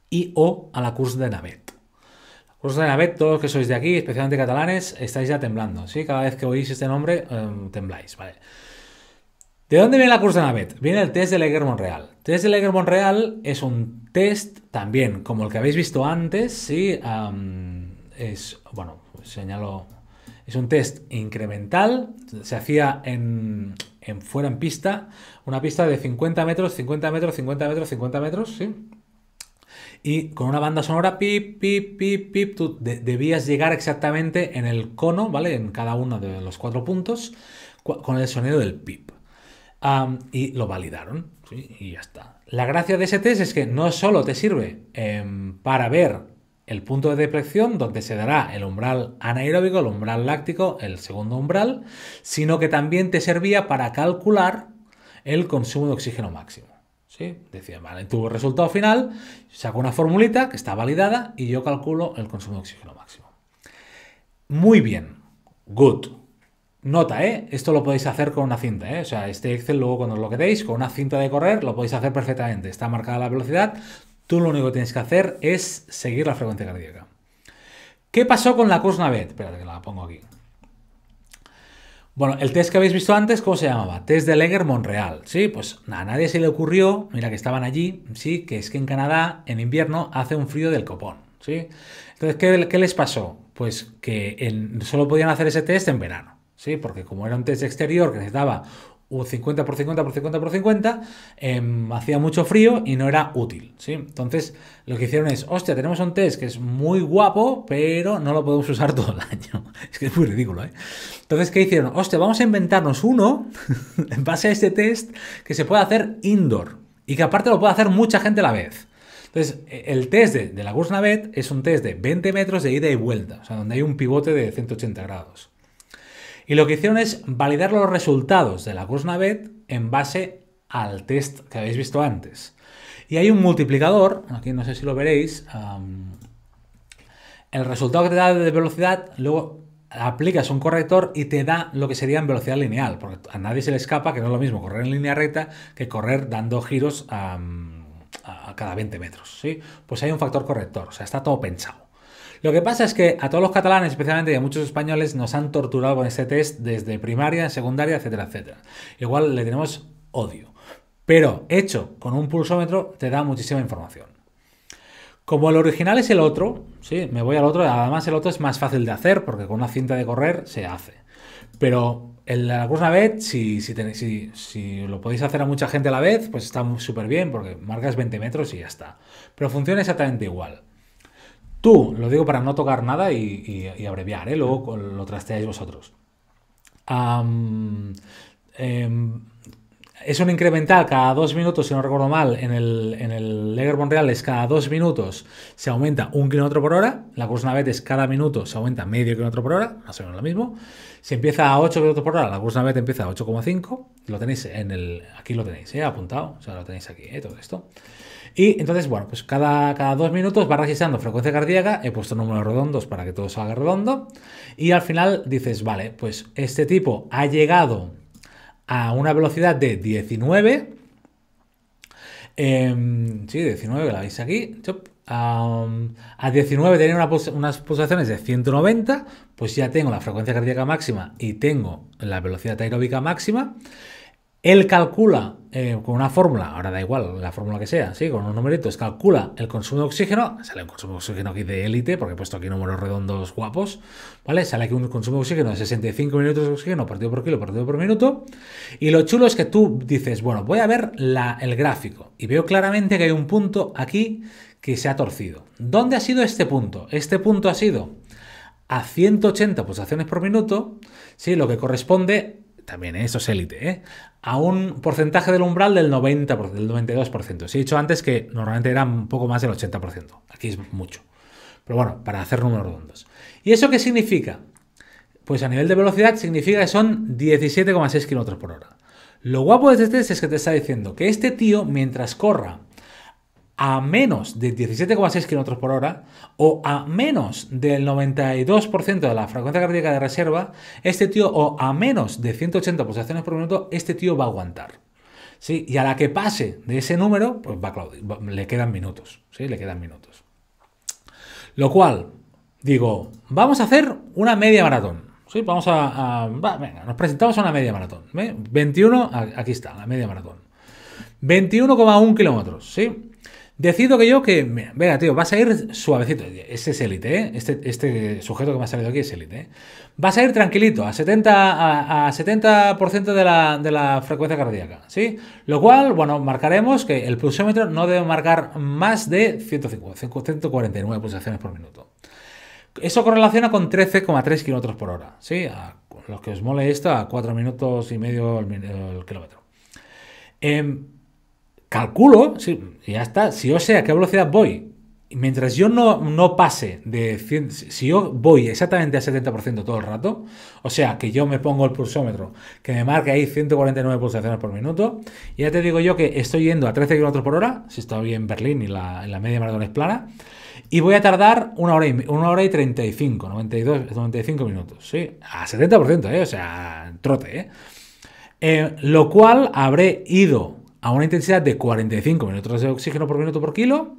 y o a la Cursa de Navet. La Cursa de Navet, todos que sois de aquí, especialmente catalanes, estáis ya temblando, ¿sí? Cada vez que oís este nombre, em, tembláis, ¿vale? ¿De dónde viene la Cursa de Navet? Viene el test de Leger-Monreal. El test de Leger-Monreal es un test también, como el que habéis visto antes, ¿sí? es, bueno, señalo... Es un test incremental, se hacía en, en fuera en pista, una pista de 50 metros, 50 metros, 50 metros, 50 metros, ¿sí? y con una banda sonora pip, pip, pip, pip, tú debías llegar exactamente en el cono, ¿vale? En cada uno de los cuatro puntos con el sonido del pip. y lo validaron, y ya está. La gracia de ese test es que no solo te sirve em, para ver el punto de depresión donde se dará el umbral anaeróbico, el umbral láctico, el segundo umbral, sino que también te servía para calcular el consumo de oxígeno máximo. Decía, vale, tu resultado final, saco una formulita que está validada y yo calculo el consumo de oxígeno máximo. Muy bien, good. Nota, ¿eh? Esto lo podéis hacer con una cinta, ¿eh? O sea, este Excel luego cuando lo queréis, con una cinta de correr, lo podéis hacer perfectamente. Está marcada la velocidad, tú lo único que tienes que hacer es seguir la frecuencia cardíaca. ¿Qué pasó con la Kursnavet? Espérate que la pongo aquí. Bueno, el test que habéis visto antes, ¿cómo se llamaba? Test de Langer-Monreal. Sí, pues a nadie se le ocurrió, mira que estaban allí, sí, que es que en Canadá en invierno hace un frío del copón, ¿sí? Entonces, ¿qué, les pasó? Pues que solo podían hacer ese test en verano, ¿sí? Porque como era un test exterior que necesitaba 50 por 50 por 50 por 50, em, hacía mucho frío y no era útil, ¿sí? Entonces, lo que hicieron es, hostia, tenemos un test que es muy guapo, pero no lo podemos usar todo el año. es que es muy ridículo, ¿eh? Entonces, ¿qué hicieron? Hostia, vamos a inventarnos uno en base a este test que se puede hacer indoor y que aparte lo puede hacer mucha gente a la vez. Entonces, e-, el test de, la Gursnavet es un test de 20 metros de ida y vuelta, o sea, donde hay un pivote de 180 grados. Y lo que hicieron es validar los resultados de la CursNavet en base al test que habéis visto antes. Y hay un multiplicador, aquí no sé si lo veréis, el resultado que te da de velocidad, luego aplicas un corrector y te da lo que sería en velocidad lineal, porque a nadie se le escapa que no es lo mismo correr en línea recta que correr dando giros a cada 20 metros. ¿sí? Pues hay un factor corrector, o sea, está todo pensado. Lo que pasa es que a todos los catalanes, especialmente y a muchos españoles, nos han torturado con este test desde primaria, secundaria, etcétera, etcétera. Igual le tenemos odio. Pero hecho con un pulsómetro te da muchísima información. Como el original es el otro, sí, me voy al otro, además el otro es más fácil de hacer porque con una cinta de correr se hace. Pero el, la cruz vez, si, si, tenéis, si, si, lo podéis hacer a mucha gente a la vez, pues está súper bien porque marcas 20 metros y ya está. Pero funciona exactamente igual lo digo para no tocar nada y, abreviar, ¿eh? luego lo trasteáis vosotros. Em, es un incremental cada dos minutos, si no recuerdo mal, en el, en el es cada dos minutos se aumenta un kilómetro por hora, la cursa Navet es cada minuto se aumenta medio kilómetro por hora, más o menos lo mismo. Si empieza a 8 kilómetros por hora, la cursa Navet empieza a 8,5, lo tenéis en el, aquí lo tenéis, ¿eh? apuntado, o sea, lo tenéis aquí, ¿eh? todo esto. Y entonces, bueno, pues cada, cada dos minutos va registrando frecuencia cardíaca, he puesto números redondos para que todo salga redondo, y al final dices, vale, pues este tipo ha llegado a una velocidad de 19, em, sí, 19, la veis aquí, a 19 tenía unas pulsaciones de 190, pues ya tengo la frecuencia cardíaca máxima y tengo la velocidad aeróbica máxima. Él calcula eh, con una fórmula, ahora da igual la fórmula que sea, sí, con unos numeritos, calcula el consumo de oxígeno, sale un consumo de oxígeno aquí de élite, porque he puesto aquí números redondos guapos, ¿vale? Sale aquí un consumo de oxígeno de 65 minutos de oxígeno partido por kilo, partido por minuto, y lo chulo es que tú dices, bueno, voy a ver el gráfico, y veo claramente que hay un punto aquí que se ha torcido. ¿Dónde ha sido este punto? Este punto ha sido a 180 pulsaciones por minuto, ¿sí? lo que corresponde también, ¿eh? eso es élite, ¿eh? a un porcentaje del umbral del 90%, del 92%. Si he dicho antes que normalmente era un poco más del 80%, aquí es mucho. Pero bueno, para hacer números redondos. ¿Y eso qué significa? Pues a nivel de velocidad significa que son 17,6 km por hora. Lo guapo de este test es que te está diciendo que este tío, mientras corra a menos de 17,6 km por hora o a menos del 92% de la frecuencia cardíaca de reserva, este tío, o a menos de 180 pulsaciones por minuto, este tío va a aguantar. ¿sí? Y a la que pase de ese número, pues va, le quedan minutos. ¿sí? Le quedan minutos. Lo cual, digo, vamos a hacer una media maratón. ¿sí? Vamos a. venga, nos presentamos a una media maratón. 21, aquí está, la media maratón. 21,1 kilómetros, ¿sí? Decido que yo que, venga, tío, vas a ir suavecito. Ese es élite, ¿eh? Este, este sujeto que me ha salido aquí es élite, ¿eh? Vas a ir tranquilito, a 70%, a, 70 de, la, de la frecuencia cardíaca, ¿sí? Lo cual, bueno, marcaremos que el pulsómetro no debe marcar más de 150, 149 pulsaciones por minuto. Eso correlaciona con 13,3 kilómetros por hora, ¿sí? A los que os mole esto, a 4 minutos y medio el, kilómetro. Em, calculo, y ya está, si yo sé a qué velocidad voy, mientras yo no, pase de 100, si yo voy exactamente a 70% todo el rato, o sea, que yo me pongo el pulsómetro, que me marque ahí 149 pulsaciones por minuto, y ya te digo yo que estoy yendo a 13 km por hora, si estoy en Berlín y la, en la media maratón es plana, y voy a tardar una hora y, una hora y 35, 92, 95 minutos, ¿sí? A 70%, eh, O sea, trote, eh. eh, lo cual habré ido a una intensidad de 45 minutos de oxígeno por minuto por kilo,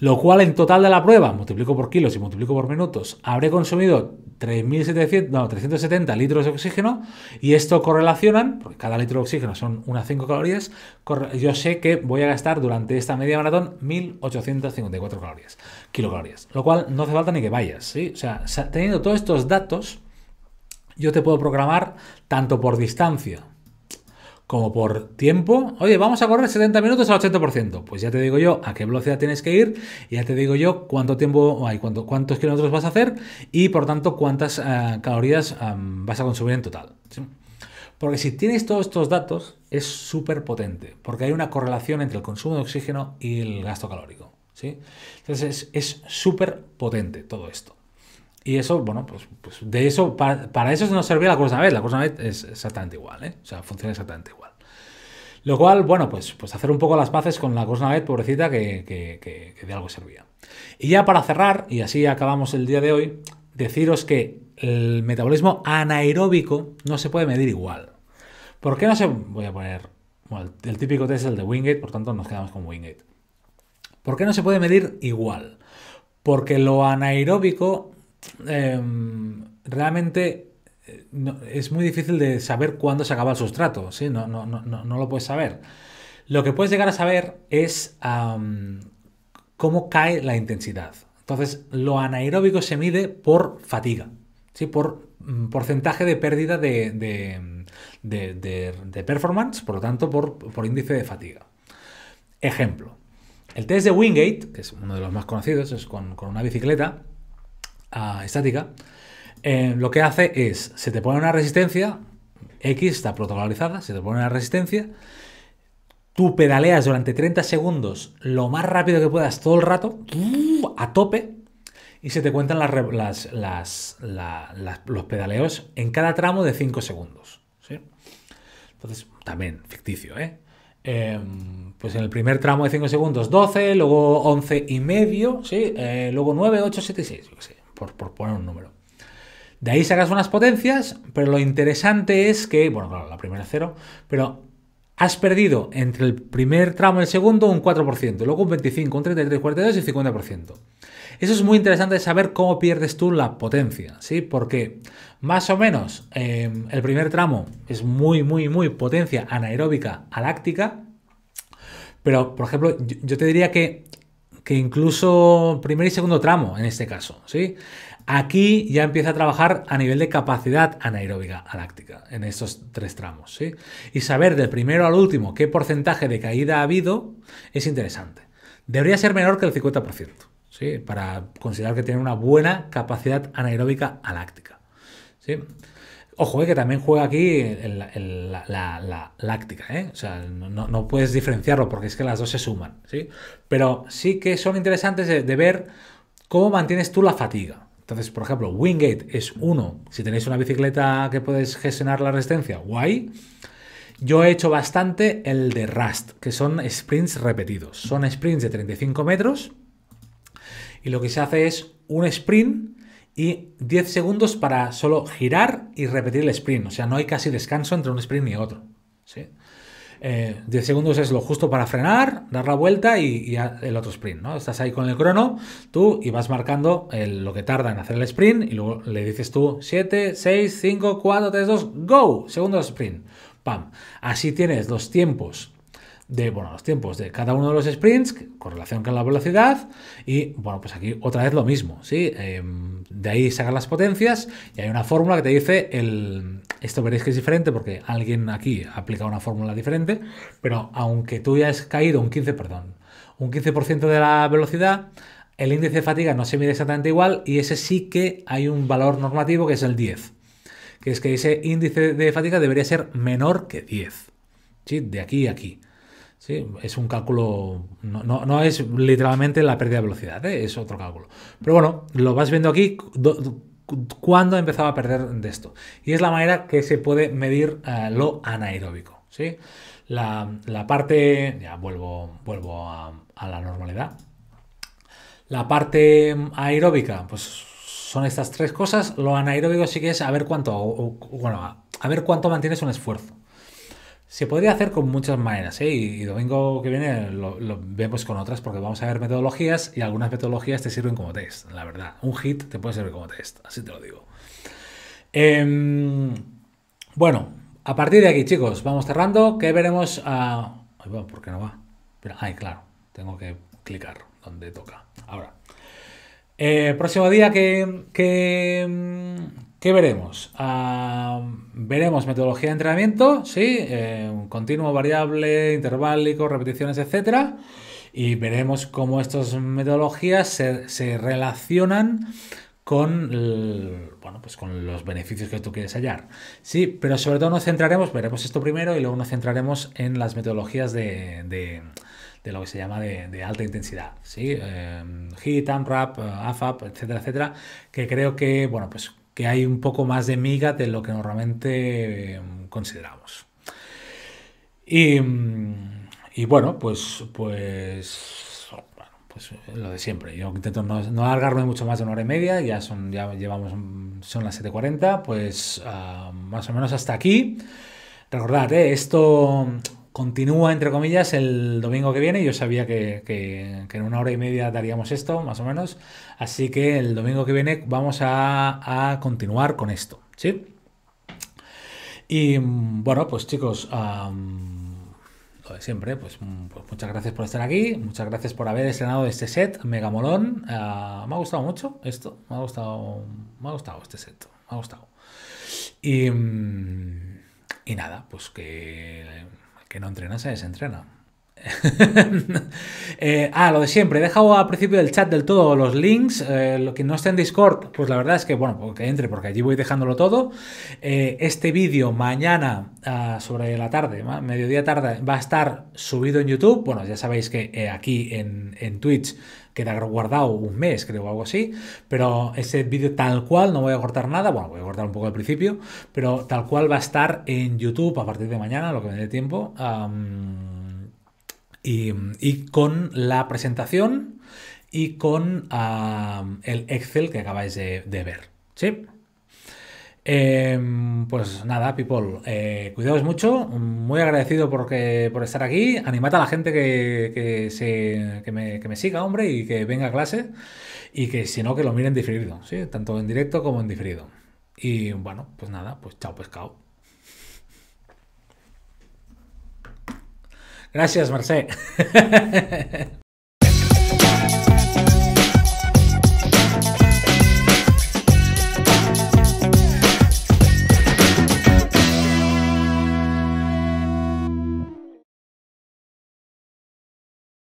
lo cual en total de la prueba, multiplico por kilos y multiplico por minutos, habré consumido 3.700, 370 litros de oxígeno y esto correlacionan, porque cada litro de oxígeno son unas 5 calorías, yo sé que voy a gastar durante esta media maratón 1.854 calorías, kilocalorías, lo cual no hace falta ni que vayas, ¿sí? O sea, teniendo todos estos datos, yo te puedo programar tanto por distancia, como por tiempo, oye, vamos a correr 70 minutos al 80%. Pues ya te digo yo a qué velocidad tienes que ir, ya te digo yo cuánto tiempo hay, cuánto, cuántos kilómetros vas a hacer y por tanto cuántas eh, calorías vas a consumir en total. Porque si tienes todos estos datos, es súper potente, porque hay una correlación entre el consumo de oxígeno y el gasto calórico. Entonces es súper potente todo esto. Y eso, bueno, pues, pues de eso, para, eso nos servía la cosa vez, la cosa vez es exactamente igual, ¿eh? o sea, funciona exactamente igual. Lo cual, bueno, pues, pues hacer un poco las paces con la Cosnavet, pobrecita, que, de algo servía. Y ya para cerrar, y así acabamos el día de hoy, deciros que el metabolismo anaeróbico no se puede medir igual. ¿Por qué no se...? Voy a poner... Bueno, el, típico test es el de Wingate, por tanto nos quedamos con Wingate. ¿Por qué no se puede medir igual? Porque lo anaeróbico em, realmente es muy difícil de saber cuándo se acaba el sustrato, ¿sí? no, lo puedes saber. Lo que puedes llegar a saber es cómo cae la intensidad. Entonces, lo anaeróbico se mide por fatiga, ¿sí? por mm, porcentaje de pérdida de, performance, por lo tanto, por, índice de fatiga. Ejemplo, el test de Wingate, que es uno de los más conocidos, es con, una bicicleta ah, estática, eh, lo que hace es, se te pone una resistencia, X está protocolizada, se te pone una resistencia, tú pedaleas durante 30 segundos lo más rápido que puedas todo el rato, a tope, y se te cuentan las, las, los pedaleos en cada tramo de 5 segundos. Entonces, también ficticio, ¿eh? Em, pues en el primer tramo de 5 segundos 12, luego 11 y medio, eh, luego 9, 8, 7 y 6, por poner un número. De ahí sacas unas potencias, pero lo interesante es que, bueno, claro, la primera cero, pero has perdido entre el primer tramo y el segundo un 4%, luego un 25, un 33, 42 y 50%. Eso es muy interesante saber cómo pierdes tú la potencia, ¿sí? Porque más o menos eh, el primer tramo es muy, muy, muy potencia anaeróbica aláctica, pero por ejemplo, yo, yo te diría que que incluso primer y segundo tramo en este caso, ¿sí? Aquí ya empieza a trabajar a nivel de capacidad anaeróbica aláctica en estos tres tramos. Y saber del primero al último qué porcentaje de caída ha habido es interesante. Debería ser menor que el 50%, para considerar que tiene una buena capacidad anaeróbica aláctica. ¿sí? Ojo, eh, que también juega aquí la, láctica, ¿eh? no, puedes diferenciarlo porque es que las dos se suman, ¿sí? Pero sí que son interesantes de ver cómo mantienes tú la fatiga. Entonces, por ejemplo, Wingate es uno. Si tenéis una bicicleta que puedes gestionar la resistencia, guay. Yo he hecho bastante el de Rust, que son sprints repetidos. Son sprints de 35 metros y lo que se hace es un sprint y 10 segundos para solo girar y repetir el sprint. O sea, no hay casi descanso entre un sprint y otro. ¿sí? 10 eh, segundos es lo justo para frenar, dar la vuelta y, el otro sprint, Estás ahí con el crono, tú y vas marcando lo que tarda en hacer el sprint y luego le dices tú 7, 6, 5, 4, 3, 2, go, segundo sprint. Pam. Así tienes los tiempos de bueno, los tiempos de cada uno de los sprints con relación con la velocidad. Y bueno, pues aquí otra vez lo mismo. ¿sí? Em, de ahí sacan las potencias y hay una fórmula que te dice el. Esto veréis que es diferente porque alguien aquí ha aplicado una fórmula diferente, pero aunque tú ya has caído un 15, perdón, un 15% de la velocidad, el índice de fatiga no se mide exactamente igual y ese sí que hay un valor normativo que es el 10, que es que ese índice de fatiga debería ser menor que 10, ¿sí? de aquí a aquí es un cálculo, no, es literalmente la pérdida de velocidad, ¿eh? es otro cálculo. Pero bueno, lo vas viendo aquí cuándo empezaba a perder de esto. Y es la manera que se puede medir eh, lo anaeróbico. ¿sí? La, parte, ya vuelvo, vuelvo a, la normalidad. La parte aeróbica, pues son estas tres cosas. Lo anaeróbico sí que es a ver cuánto, bueno, a ver cuánto mantienes un esfuerzo. Se podría hacer con muchas maneras, ¿eh? y, domingo que viene lo, vemos con otras, porque vamos a ver metodologías y algunas metodologías te sirven como test, la verdad. Un hit te puede servir como test, así te lo digo. Em, bueno, a partir de aquí, chicos, vamos cerrando. ¿Qué veremos a. Ay, ¿Por qué no va? Pero, ay, claro, tengo que clicar donde toca. Ahora. Eh, próximo día que, que, ¿Qué veremos? Ah, veremos metodología de entrenamiento, sí, eh, continuo, variable, interválico, repeticiones, etcétera, Y veremos cómo estas metodologías se, relacionan con, pues con los beneficios que tú quieres hallar. Sí, pero sobre todo nos centraremos, veremos esto primero y luego nos centraremos en las metodologías de, lo que se llama de, alta intensidad. ¿sí? Eh, HIIT, AMRAP, AFAP, etcétera, etcétera, que creo que, bueno, pues que hay un poco más de miga de lo que normalmente eh, consideramos. Y, bueno, pues, pues, pues eh, lo de siempre. Yo intento no, no, alargarme mucho más de una hora y media, ya, son, ya llevamos, son las 7.40, pues ah, más o menos hasta aquí. Recordad, eh, esto continúa, entre comillas, el domingo que viene. Yo sabía que, en una hora y media daríamos esto, más o menos. Así que el domingo que viene vamos a, continuar con esto, ¿sí? Y bueno, pues chicos, lo de siempre, pues, pues, muchas gracias por estar aquí, muchas gracias por haber estrenado este set, mega molón. Ah, me ha gustado mucho esto, me ha gustado, me ha gustado este set, me ha gustado. Y, y nada, pues que que no entrena, se desentrena. Eh, ah, lo de siempre, he dejado al principio del chat del todo los links, eh, lo que no esté en Discord, pues la verdad es que, bueno, pues que entre porque allí voy dejándolo todo. Eh, este vídeo mañana ah, sobre la tarde, mediodía tarde, va a estar subido en YouTube, bueno, ya sabéis que aquí en, en Twitch queda guardado un mes, creo, o algo así. Pero ese vídeo tal cual, no voy a cortar nada, bueno, voy a cortar un poco al principio, pero tal cual va a estar en YouTube a partir de mañana, lo que me dé tiempo. y, con la presentación y con el Excel que acabáis de, de ver. ¿Sí? Em, pues nada, people, eh, cuidaos mucho, muy agradecido por estar aquí, animad a la gente que, se, me, siga, hombre, y que venga a clase, y que si no, que lo miren diferido, tanto en directo como en diferido. Y bueno, pues nada, pues chao pescado. Gracias, Marcé.